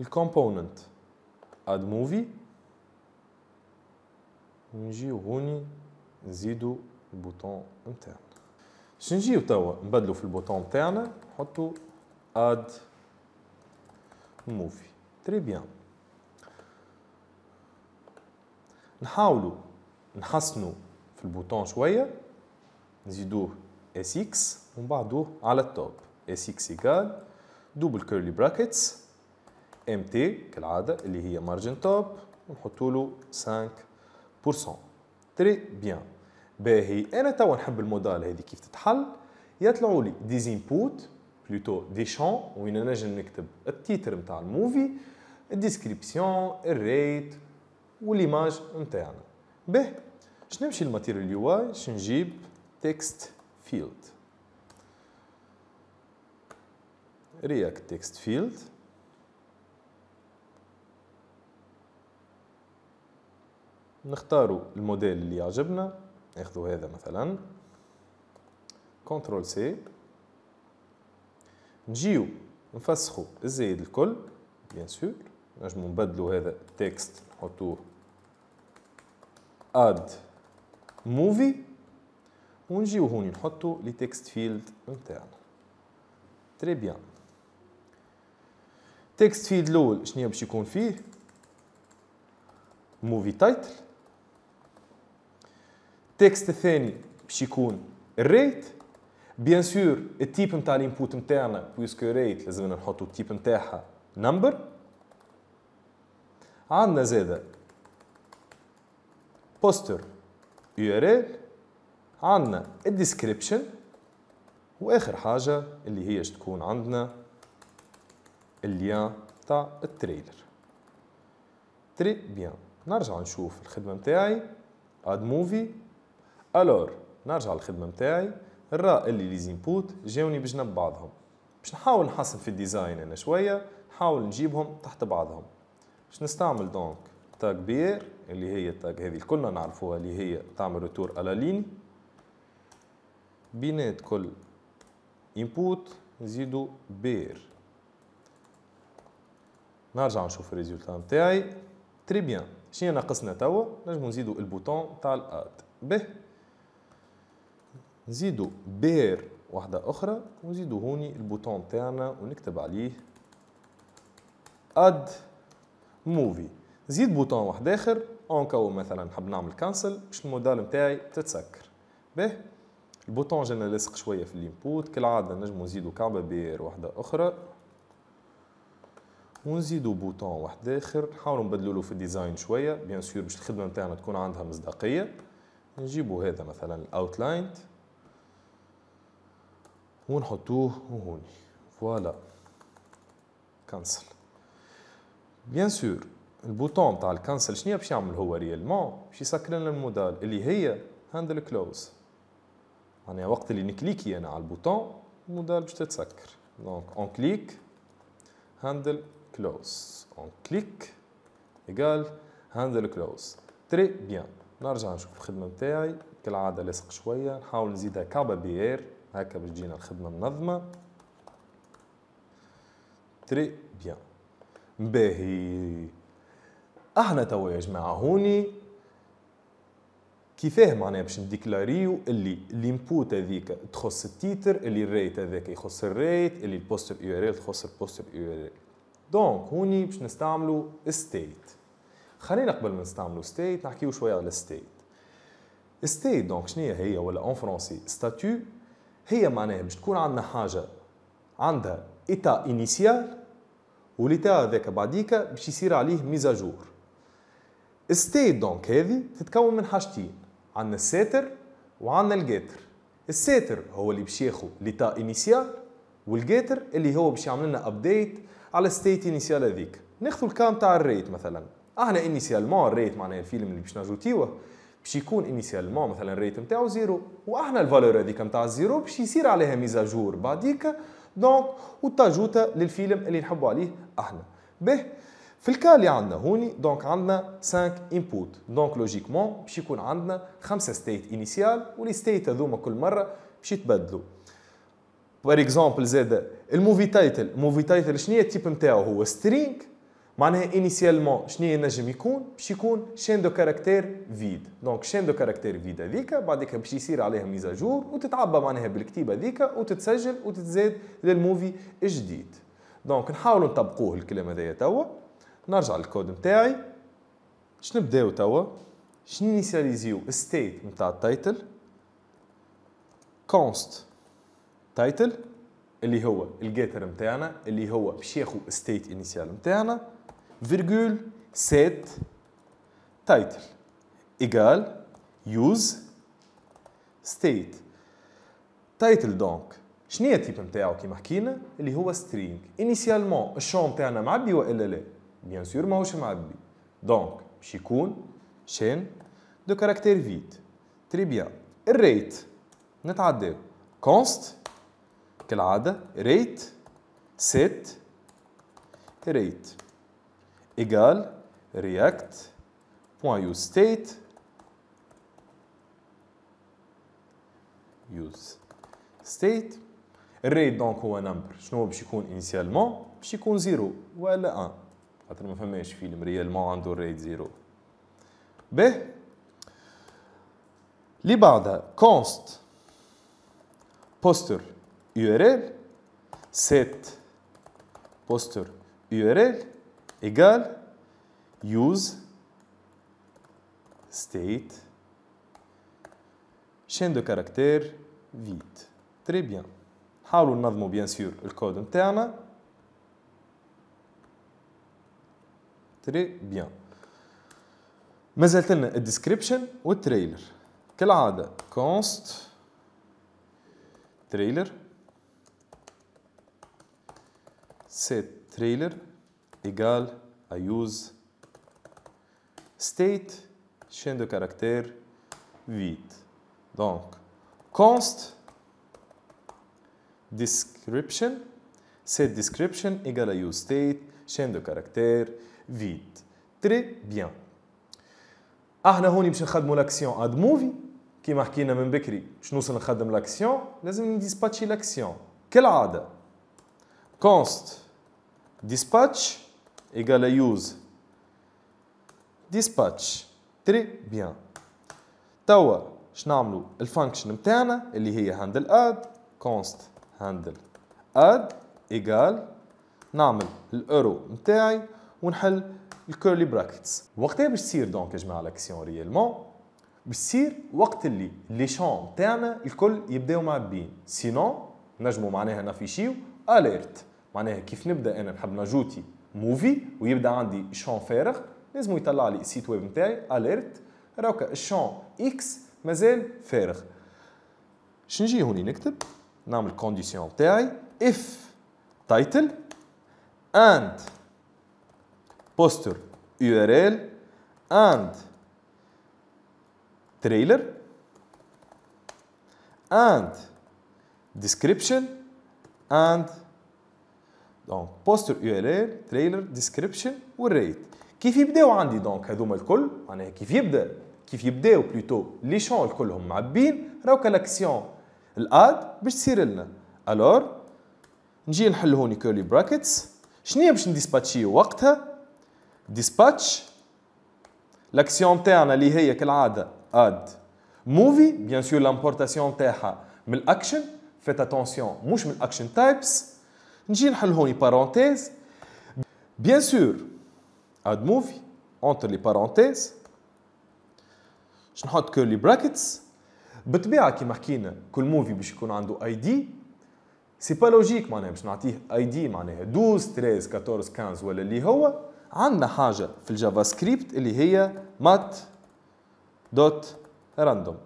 الكومبوننت اد موفي نجيو هوني نزيدو البوطون نتاعنا باش نجيو توا نبدلو في البوطون نتاعنا نحطو اد موفي تري بيان نحاولو نحسنو في البوطون شويه نزيدوه اس اكس ومن بعدو على التوب اس اكس ايكال دوبل كيرلي براكتس ام تي كالعاده اللي هي مارجن توب ونحطوا له 5 تري بيان باهي انا توا نحب المودال هذه كيف تتحل يطلعوا لي دي انبوت بلوتو دي شون وين نجم نكتب التيتر نتاع الموفي الديسكريبسيون الريت والإيماج نتاعنا به باش نمشي للماتيريال يو اي باش نجيب تكست فيلد رياكت تكست فيلد نختاروا الموديل اللي يعجبنا ناخذوا هذا مثلا كنترول سي نجيو نفسخوا الزايد الكل بيان سور نجمو نبدلو هذا التكست نحطوه اد موفي ونجيو هوني نحطو لي تكست فيلد نتاعنا تري بيان تكست فيلد الاول شنو باش يكون فيه موفي تايتل التكست الثاني باش يكون الريت بيان سور التيب نتاع الانبوت نتاعنا بويسكو ريت لازمنا نحطو التيب نتاعها نمبر عندنا زاده بوستر يو ار ال عندنا الديسكريبشن واخر حاجه اللي هي تكون عندنا الليان تاع التريلر تري بيان نرجع نشوف الخدمه نتاعي اد موفي الور نرجع للخدمه نتاعي الرا اللي لي زينبوت جاوني بجنب بعضهم باش نحاول نحسن في الديزاين انا شويه نحاول نجيبهم تحت بعضهم باش نستعمل دونك تاغ بير اللي هي التاج هذه كلنا نعرفوها اللي هي تعمل روتور على لين بينات كل انبوت نزيدو بير نرجع نشوف الريزولتا نتاعي تري بيان شنو ناقصنا توا نجمو نزيدو البوتون تاع الاد به نزيدو بير واحدة أخرى ونزيدو هوني البوتون تاعنا ونكتب عليه اد موفي نزيد بوتون واحد آخر أنكو مثلا نحب نعمل كانسل باش الموديل نتاعي تتسكر باهي البوتون جانا لاصق شوية في الانبوت كالعادة نجمو نزيدو كعبة بير واحدة أخرى ونزيدو بوتون واحد آخر نحاولو نبدلولو في الديزاين شوية بيان سور باش الخدمة نتاعنا تكون عندها مصداقية نجيبو هذا مثلا الاوتلاين ونحطوه هون فوالا كنسل بيان سور البوتون تاع الكنسل شنو باش يعمل هو ريالمون باش يسكر لنا المودال اللي هي هاندل كلوز معناها يعني وقت اللي نكليكي انا على البوتون المودال باش تتسكر دونك اون كليك هاندل كلوز اون كليك ايكال هاندل كلوز تري بيان نرجع نشوف الخدمه نتاعي كالعاده لاصق شويه نحاول نزيدها كابا بي اير هكا باش تجينا الخدمه منظمه تري بيان باهي احنا توا يا جماعه هوني كيفاه معناها باش نديكلاريو اللي الانبوت هذيك تخص التيتر اللي الريت هذاك يخص الريت اللي البوستر يو ار ال تخص البوستر يو ار ال دونك هوني باش نستعملو ستيت خلينا قبل ما نستعملو ستيت نحكيو شويه على ستيت ستيت دونك شنو هي ولا اون فرونسي ستاتيو هي معناها باش تكون عندنا حاجه عندها ايتا انيسيال وليتا هذاك بعديكا باش يصير عليه ميزاجور ستيت دونك هذه تتكون من حاجتين عندنا الساتر وعندنا الجاتر الساتر هو اللي باش ياخذ ليتا انيسيال والجاتر اللي هو باش يعمل لنا ابديت على الستيت انيسيال هذيك ناخذ الكام تاع الريت مثلا احنا مون الريت معناها الفيلم اللي باش نجوتيوه باش يكون انيسيالمون مثلا الريت نتاعو زيرو واحنا الفالور هذيك نتاع الزيرو باش يصير عليها ميزاجور بعديك دونك وتاجوتا للفيلم اللي نحبوا عليه احنا به في الكا اللي عندنا هوني دونك عندنا 5 انبوت دونك لوجيكمون باش يكون عندنا خمسه ستيت انيسيال ولي ستيت هذوما كل مره باش يتبدلوا بار اكزومبل زاد الموفي تايتل موفي تايتل شنو هي التيب نتاعو هو سترينج معناها انيسيالمون شنو ينجم يكون باش يكون شين دو كاركتير فيد دونك شين دو كاركتير فيد هذيك بعدك باش يصير عليها ميزاجور وتتعبى معناها بالكتيبه هذيك وتتسجل وتتزاد للموفي الجديد دونك نحاولوا نطبقوه الكلام هذايا توا نرجع للكود نتاعي شنو نبداو توا شنو انيسياليزيو ستيت نتاع التايتل كونست تايتل اللي هو الجيتر نتاعنا اللي هو باش ياخذ ستيت انيسيال نتاعنا virgül set title égale use state title donc شنو هي التيب نتاعو كيما حكينا اللي هو سترينج انيسيالمون الشون تاعنا معبي وإلا لا بيان سور ماهوش معبي دونك باش يكون شين دو كاركتير فيت تري بيان الريت نتعداو كونست كالعاده ريت سيت ريت égale react.useState use state الريت دونك هو نمبر شنو باش يكون انيسيالمون باش يكون زيرو ولا ان خاطر ما فماش فيلم ريالمون عنده الريت زيرو به لي بعدها كونست بوستر يو ار ال سيت بوستر يو ار ال ايجال use state شين de caractère فيت تري بيان نحاولوا ننظموا بيان سور الكود نتاعنا تري بيان مازالت لنا الديسكريبشن والتريلر كالعاده كونست تريلر سيت تريلر Égal, à use state, chaîne de caractère, vide Donc, const description, set description égale à use state, chaîne de caractère, vide Très bien. Alors, nous avons vu l'action add movie, qui est marquée dans le même écrit. Nous l'action, nous avons l'action. Quelle est const dispatch, égale à use dispatch تري بيان توا شنعملو الفانكشن نتاعنا اللي هي handle add const handle add ايجال نعمل الاورو نتاعي ونحل الكيرلي براكتس وقتها باش تصير دونك يا جماعه لاكسيون ريالمون باش تصير وقت اللي لي شون تاعنا الكل يبداو معبين سينون نجمو معناها نافيشيو اليرت معناها كيف نبدا انا نحب ناجوتي موفي ويبدا عندي شون فارغ لازم يطلع لي السيت ويب نتاعي اليرت راوكا الشون اكس مازال فارغ شنجي هوني نكتب نعمل كونديسيون نتاعي اف تايتل اند بوستر يو ار ال اند تريلر اند description and دونك بوستر يو ال ال تريلر ديسكريبشن والريت كيف يبداو عندي دونك هذوما الكل معناها كيف يبدا كيف يبداو بلوتو لي شون كلهم معبين راهو كالاكسيون الاد باش تصير لنا الور نجي نحل هوني كيرلي براكتس شنو باش نديسباتشي وقتها ديسباتش لاكسيون تاعنا اللي هي كالعاده اد موفي بيان سور لامبورتاسيون تاعها من الاكشن فيت اتونسيون مش من الاكشن تايبس نجي نحل هوني بارونتيز بيان سور اد موفي اونتر لي بارونتيز باش نحط كيرلي براكتس بالطبيعه كيما حكينا كل موفي باش يكون عنده اي دي سي با لوجيك معناها باش نعطيه اي دي معناها 12 13 14 15 ولا اللي هو عندنا حاجه في الجافا سكريبت اللي هي مات دوت راندوم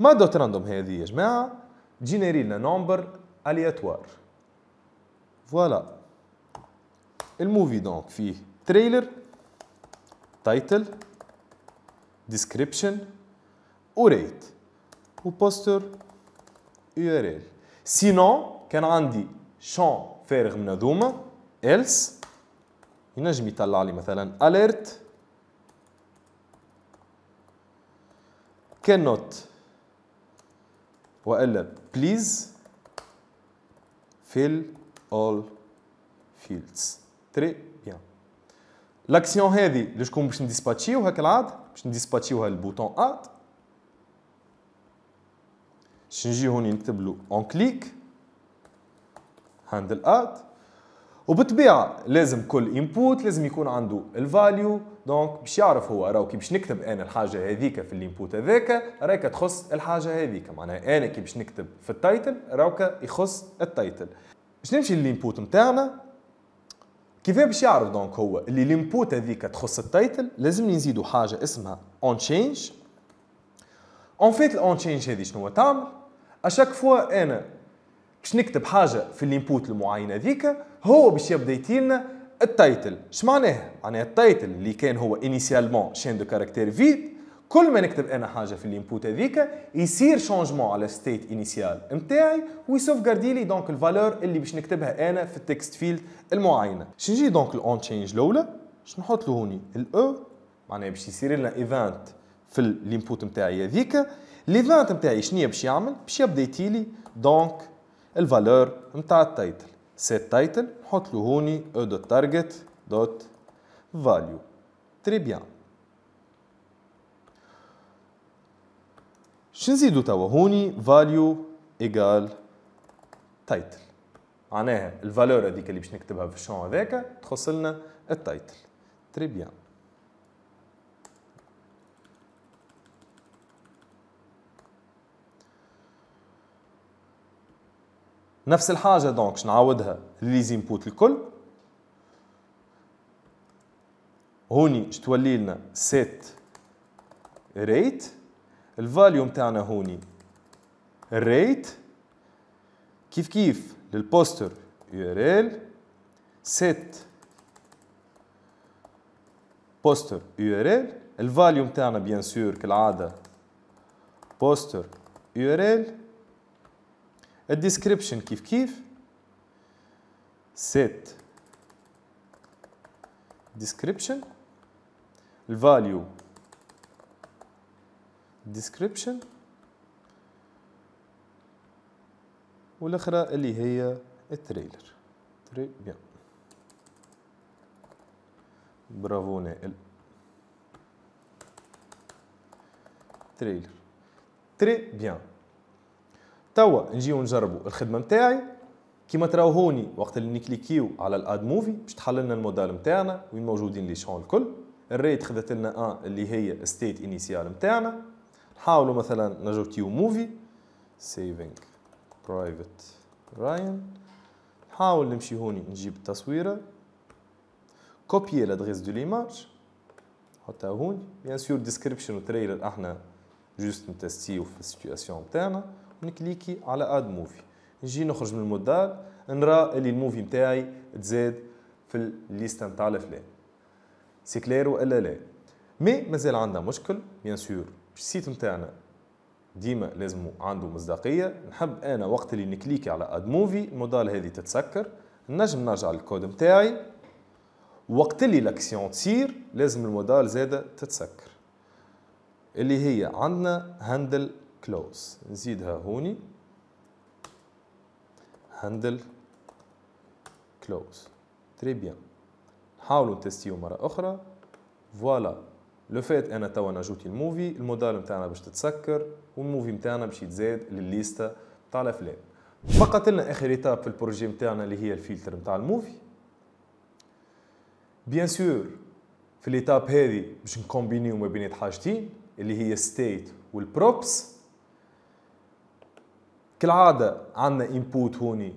مات دوت راندوم هذه يا جماعه جينيري لنا نمبر الياتوار فوالا الموفي دونك فيه تريلر تايتل ديسكريبشن وريت وبوستر يو ار ال سينو كان عندي شون فارغ من هذوما إلس ينجم يطلع لي مثلا اليرت cannot والا بليز فيل all fields تري بيان لاكسيون هذه لشكون باش نديسباتشيوها كالعاد باش نديسباتشيوها للبوتون ات باش نجي هوني نكتب له اون كليك هاندل ات وبالطبيعه لازم كل انبوت لازم يكون عنده الفاليو دونك باش يعرف هو راهو كي باش نكتب انا الحاجه هذيك في الانبوت هذاك راهي تخص الحاجه هذيك معناها انا كي باش نكتب في التايتل راوكا يخص التايتل باش نمشي للانبوت نتاعنا كيفاه باش يعرف دونك هو اللي الانبوت هذيك تخص التايتل لازم نزيدوا حاجه اسمها اون تشينج اون فيت الاون تشينج هذه شنو تعمل اشاك فوا انا باش نكتب حاجه في الانبوت المعينه هذيك هو باش يبدا يتيلنا التايتل اش معناها معناه التايتل اللي كان هو انيسيالمون شين دو كاركتير فيد كل ما نكتب انا حاجه في الانبوت هذيك يصير شونجمون على ستيت انيسيال نتاعي ويسوفغاردي لي دونك الفالور اللي باش نكتبها انا في التكست فيلد المعينه شنجي نجي دونك الاون تشينج الاولى باش نحط له هوني الاو e، معناها باش يصير لنا ايفنت في الانبوت نتاعي هذيك ليفنت نتاعي شنو باش يعمل باش يبدا دونك الفالور نتاع التايتل سيت تايتل نحط له هوني او دوت تارجت دوت فاليو تري بيان شنزيدو توا هوني فاليو ايجال تايتل معناها الفالور هذيك اللي باش نكتبها في الشون هذاك تخص لنا التايتل تري بيان نفس الحاجه دونك نعاودها لي زينبوت الكل هوني تولي لنا سيت ريت الفاليوم متاعنا هوني الريت كيف كيف للبوستر يو ار ال set poster URL الفاليوم متاعنا بيان سور كالعادة poster URL الديسكريبشن كيف كيف set description الفاليو description والاخرى اللي هي التريلر تري بيان برافو نائل تريلر تري بيان توا نجيو نجربوا الخدمه نتاعي كيما تراو هوني وقت اللي نكليكيو على الاد موفي باش تحل لنا الموديل نتاعنا وين موجودين لي شون الكل الريت خذت لنا ان اللي هي ستيت انيسيال نتاعنا نحاولوا مثلا نجرب تيو موفي سيفينغ برايفت راين نحاول نمشي هوني نجيب التصويره كوبيي لادريس دو ليماج نحطها هوني بيان سور ديسكريبشن وتريلر احنا جوست نتستيو في السيتياسيون تاعنا ونكليكي على اد موفي نجي نخرج من المودال نرى اللي الموفي نتاعي تزاد في الليسته نتاع الافلام سي كلير ولا لا مي مازال عندنا مشكل بيان سور السيت نتاعنا ديما لازم عنده مصداقيه نحب انا وقت اللي نكليكي على اد موفي المودال هذه تتسكر نجم نرجع للكود نتاعي وقت اللي لاكسيون تصير لازم المودال زاده تتسكر اللي هي عندنا هاندل كلوز نزيدها هوني هاندل كلوز تري بيان نحاولوا نتستيو مره اخرى فوالا لو فات انا توا نجوتي الموفي المودال نتاعنا باش تتسكر والموفي نتاعنا باش يتزاد للليستا نتاع الافلام فقط لنا اخر ايتاب في البروجي نتاعنا اللي هي الفلتر نتاع الموفي بيان سور في الايتاب هذه باش نكومبينيو ما بين حاجتين اللي هي ستيت والبروبس كالعاده عندنا انبوت هوني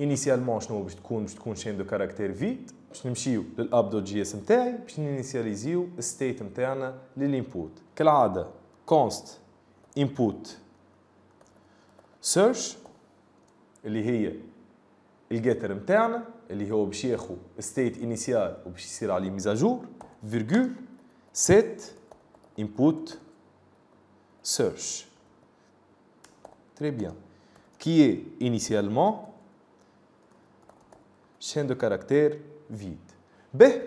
انيسيالمون شنو باش تكون باش تكون شين دو كاركتير فيت باش نمشيو للاب دوت جي اس نتاعي باش نينيسياليزيو الستيت نتاعنا للانبوت كالعاده كونست انبوت سيرش اللي هي الجيتر نتاعنا اللي هو باش ياخو ستيت انيسيال وباش يصير عليه ميزاجور فيرغول سيت انبوت سيرش تري بيان كي انيسيالمون شين دو كاركتير فيد به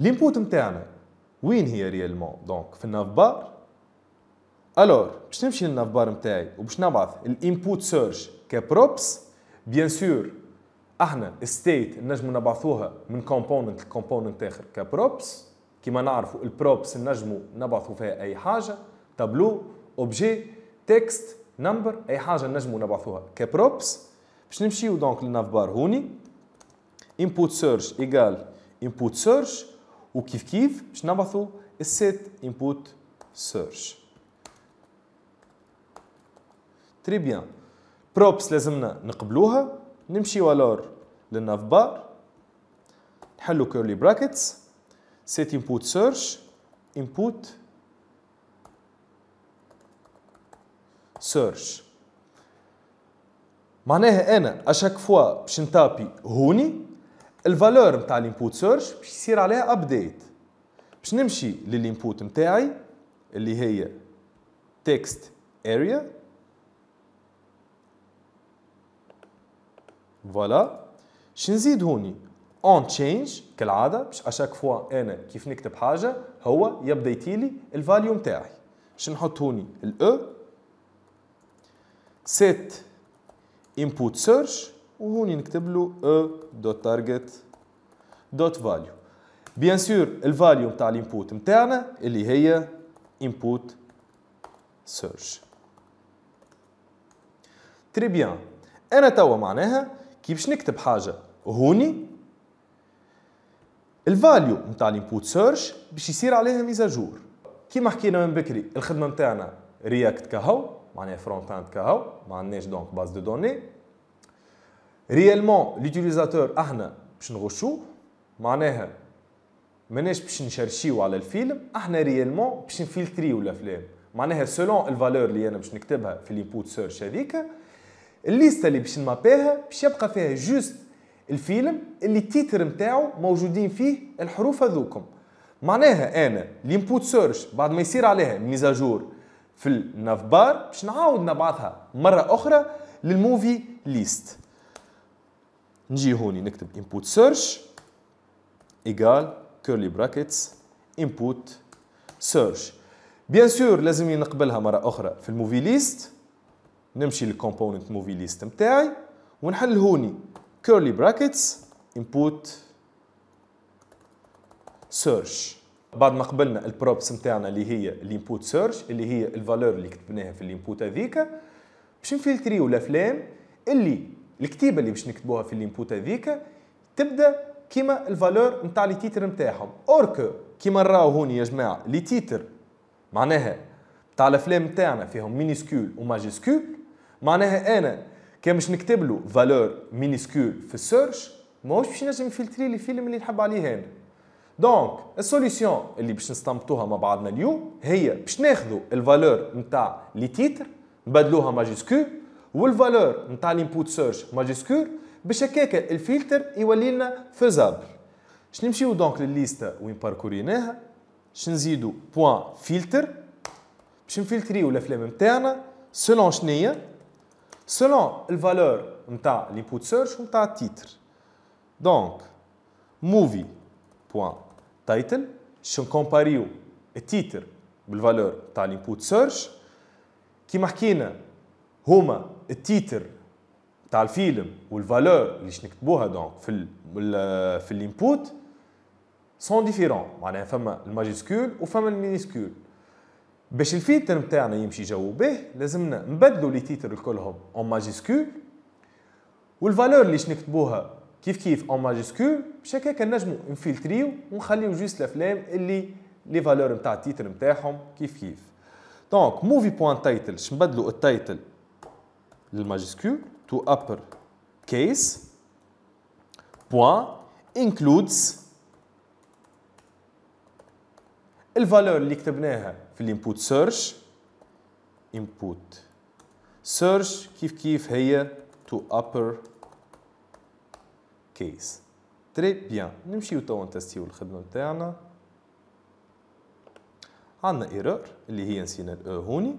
الانبوت نتاعنا وين هي ريالمون دونك في الناف بار الور باش نمشي للناف بار نتاعي وباش نبعث الانبوت سيرش كبروبس بيان سور احنا ستيت نجمو نبعثوها من كومبوننت لكومبوننت اخر كبروبس كيما نعرفوا البروبس نجمو نبعثوا فيها اي حاجه تابلو اوبجي تكست نمبر اي حاجه نجمو نبعثوها كبروبس باش نمشيو دونك للناف بار هوني input search ايجال input search وكيف كيف باش نبعثوا السيت input search تري بيان بروبس لازمنا نقبلوها نمشيو والور للناف بار نحلو كيرلي براكتس سيت input search input search معناها انا اشاك فوا باش نتابي هوني الفالور نتاع الانبوت سيرش باش يصير عليها ابديت باش نمشي للانبوت نتاعي اللي هي تكست اريا فوالا شنزيد هوني اون تشينج كالعاده باش اشاك فوا انا كيف نكتب حاجه هو يبدا يتيلي الفاليو نتاعي نحط هوني الاو سيت e. input search وهون نكتب له e دوت تارجت دوت فاليو بيان سور الفاليو نتاع الانبوت نتاعنا اللي هي input surge تري بيان انا توا معناها كي باش نكتب حاجه هوني الفاليو نتاع الانبوت سيرش باش يصير عليها ميزاجور كيما حكينا من بكري الخدمه نتاعنا رياكت كهو معناها فرونت اند كهو ما عندناش دونك باز دو دوني ريالمون ليوتيليزاتور احنا باش نغشو معناها ماناش باش نشرشيو على الفيلم احنا ريالمون باش نفلتريو الافلام معناها سولون الفالور اللي انا باش نكتبها في الانبوت سيرش هذيك الليسته اللي باش نمابيها باش يبقى فيها جوست الفيلم اللي التيتر نتاعو موجودين فيه الحروف هذوكم معناها انا الانبوت سيرش بعد ما يصير عليها ميزاجور في النافبار باش نعاود نبعثها مره اخرى للموفي ليست نجي هوني نكتب input search ايجال كيرلي براكتس input search بيان سور لازم نقبلها مرة أخرى في الموفي ليست نمشي للكومبوننت موفي ليست نتاعي ونحل هوني كيرلي براكتس input search بعد ما قبلنا البروبس نتاعنا اللي هي الانبوت سيرش اللي هي الفالور اللي كتبناها في الانبوت هذيك باش نفلتريو الافلام اللي الكتيبه اللي باش نكتبوها في الانبوت هذيك تبدا كيما الفالور نتاع لي تيتر نتاعهم اورك كيما نراو هوني يا جماعه لي تيتر معناها تاع الافلام نتاعنا فيهم مينيسكول وماجيسكول معناها انا كان باش نكتب له فالور مينيسكول في السيرش ماهوش باش نجم نفلتري لي فيلم اللي نحب عليه انا دونك السوليسيون اللي باش نستنبطوها مع بعضنا اليوم هي باش ناخذوا الفالور نتاع لي تيتر نبدلوها ماجيسكول والفالور نتاع الانبوت سيرش ماجيسكور باش هكاك الفلتر يولي لنا فيزابل باش نمشيو دونك للليستا وين باركوريناها باش نزيدو بوان فلتر باش نفلتريو الافلام نتاعنا سولون شنيا سولون الفالور نتاع الانبوت سيرش نتاع التيتر دونك موفي بوان تايتل باش نكومباريو التيتر بالفالور تاع الانبوت سيرش كيما حكينا هما التيتر تاع الفيلم والفالور اللي نكتبوها دونك في ال في الانبوت سون ديفيرون معناها فما الماجيسكول وفما المينيسكول باش الفيلتر نتاعنا يمشي جو به لازمنا نبدلوا لي تيتر كلهم اون ماجيسكول والفالور اللي نكتبوها كيف كيف اون ماجيسكول باش هكاك نجمو نفلتريو ونخليو جوست الافلام اللي لي فالور نتاع التيتر نتاعهم كيف كيف دونك موفي بوان تايتل باش نبدلوا التايتل للماجيسكيول to upper كيس بوان انكلودز الفالور اللي كتبناها في الانبوت سيرش انبوت search كيف كيف هي to upper case تري بيان نمشيو توا نتستيو الخدمة نتاعنا عندنا ايرور اللي هي نسينا الاو هوني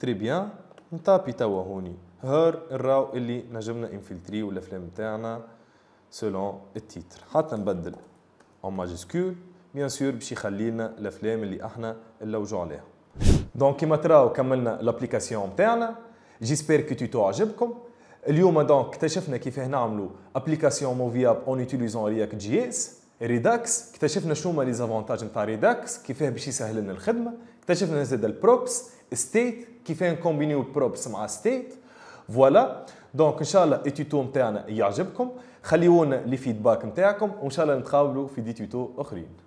تري بيان نطابي توا هوني هر الراو اللي نجمنا انفلتريو الافلام تاعنا سولون التيتر حتى نبدل اون ماجيسكول بيان سور باش يخلي لنا الافلام اللي احنا نلوجو عليها دونك كيما تراو كملنا لابليكاسيون تاعنا جيسبر كو تيتو عجبكم اليوم دونك اكتشفنا كيفاه نعملو ابليكاسيون موفياب اون يوتيليزون رياكت جي اس ريداكس اكتشفنا شو هما لي زافونتاج نتاع ريداكس كيفاه باش يسهل لنا الخدمه اكتشفنا زاد البروبس ستيت كيف نكومبينيو بروبس مع ستيت فوالا دونك ان شاء الله التوتو نتاعنا يعجبكم خليونا لي فيدباك نتاعكم وان شاء الله نتقابلوا في دي توتو اخرين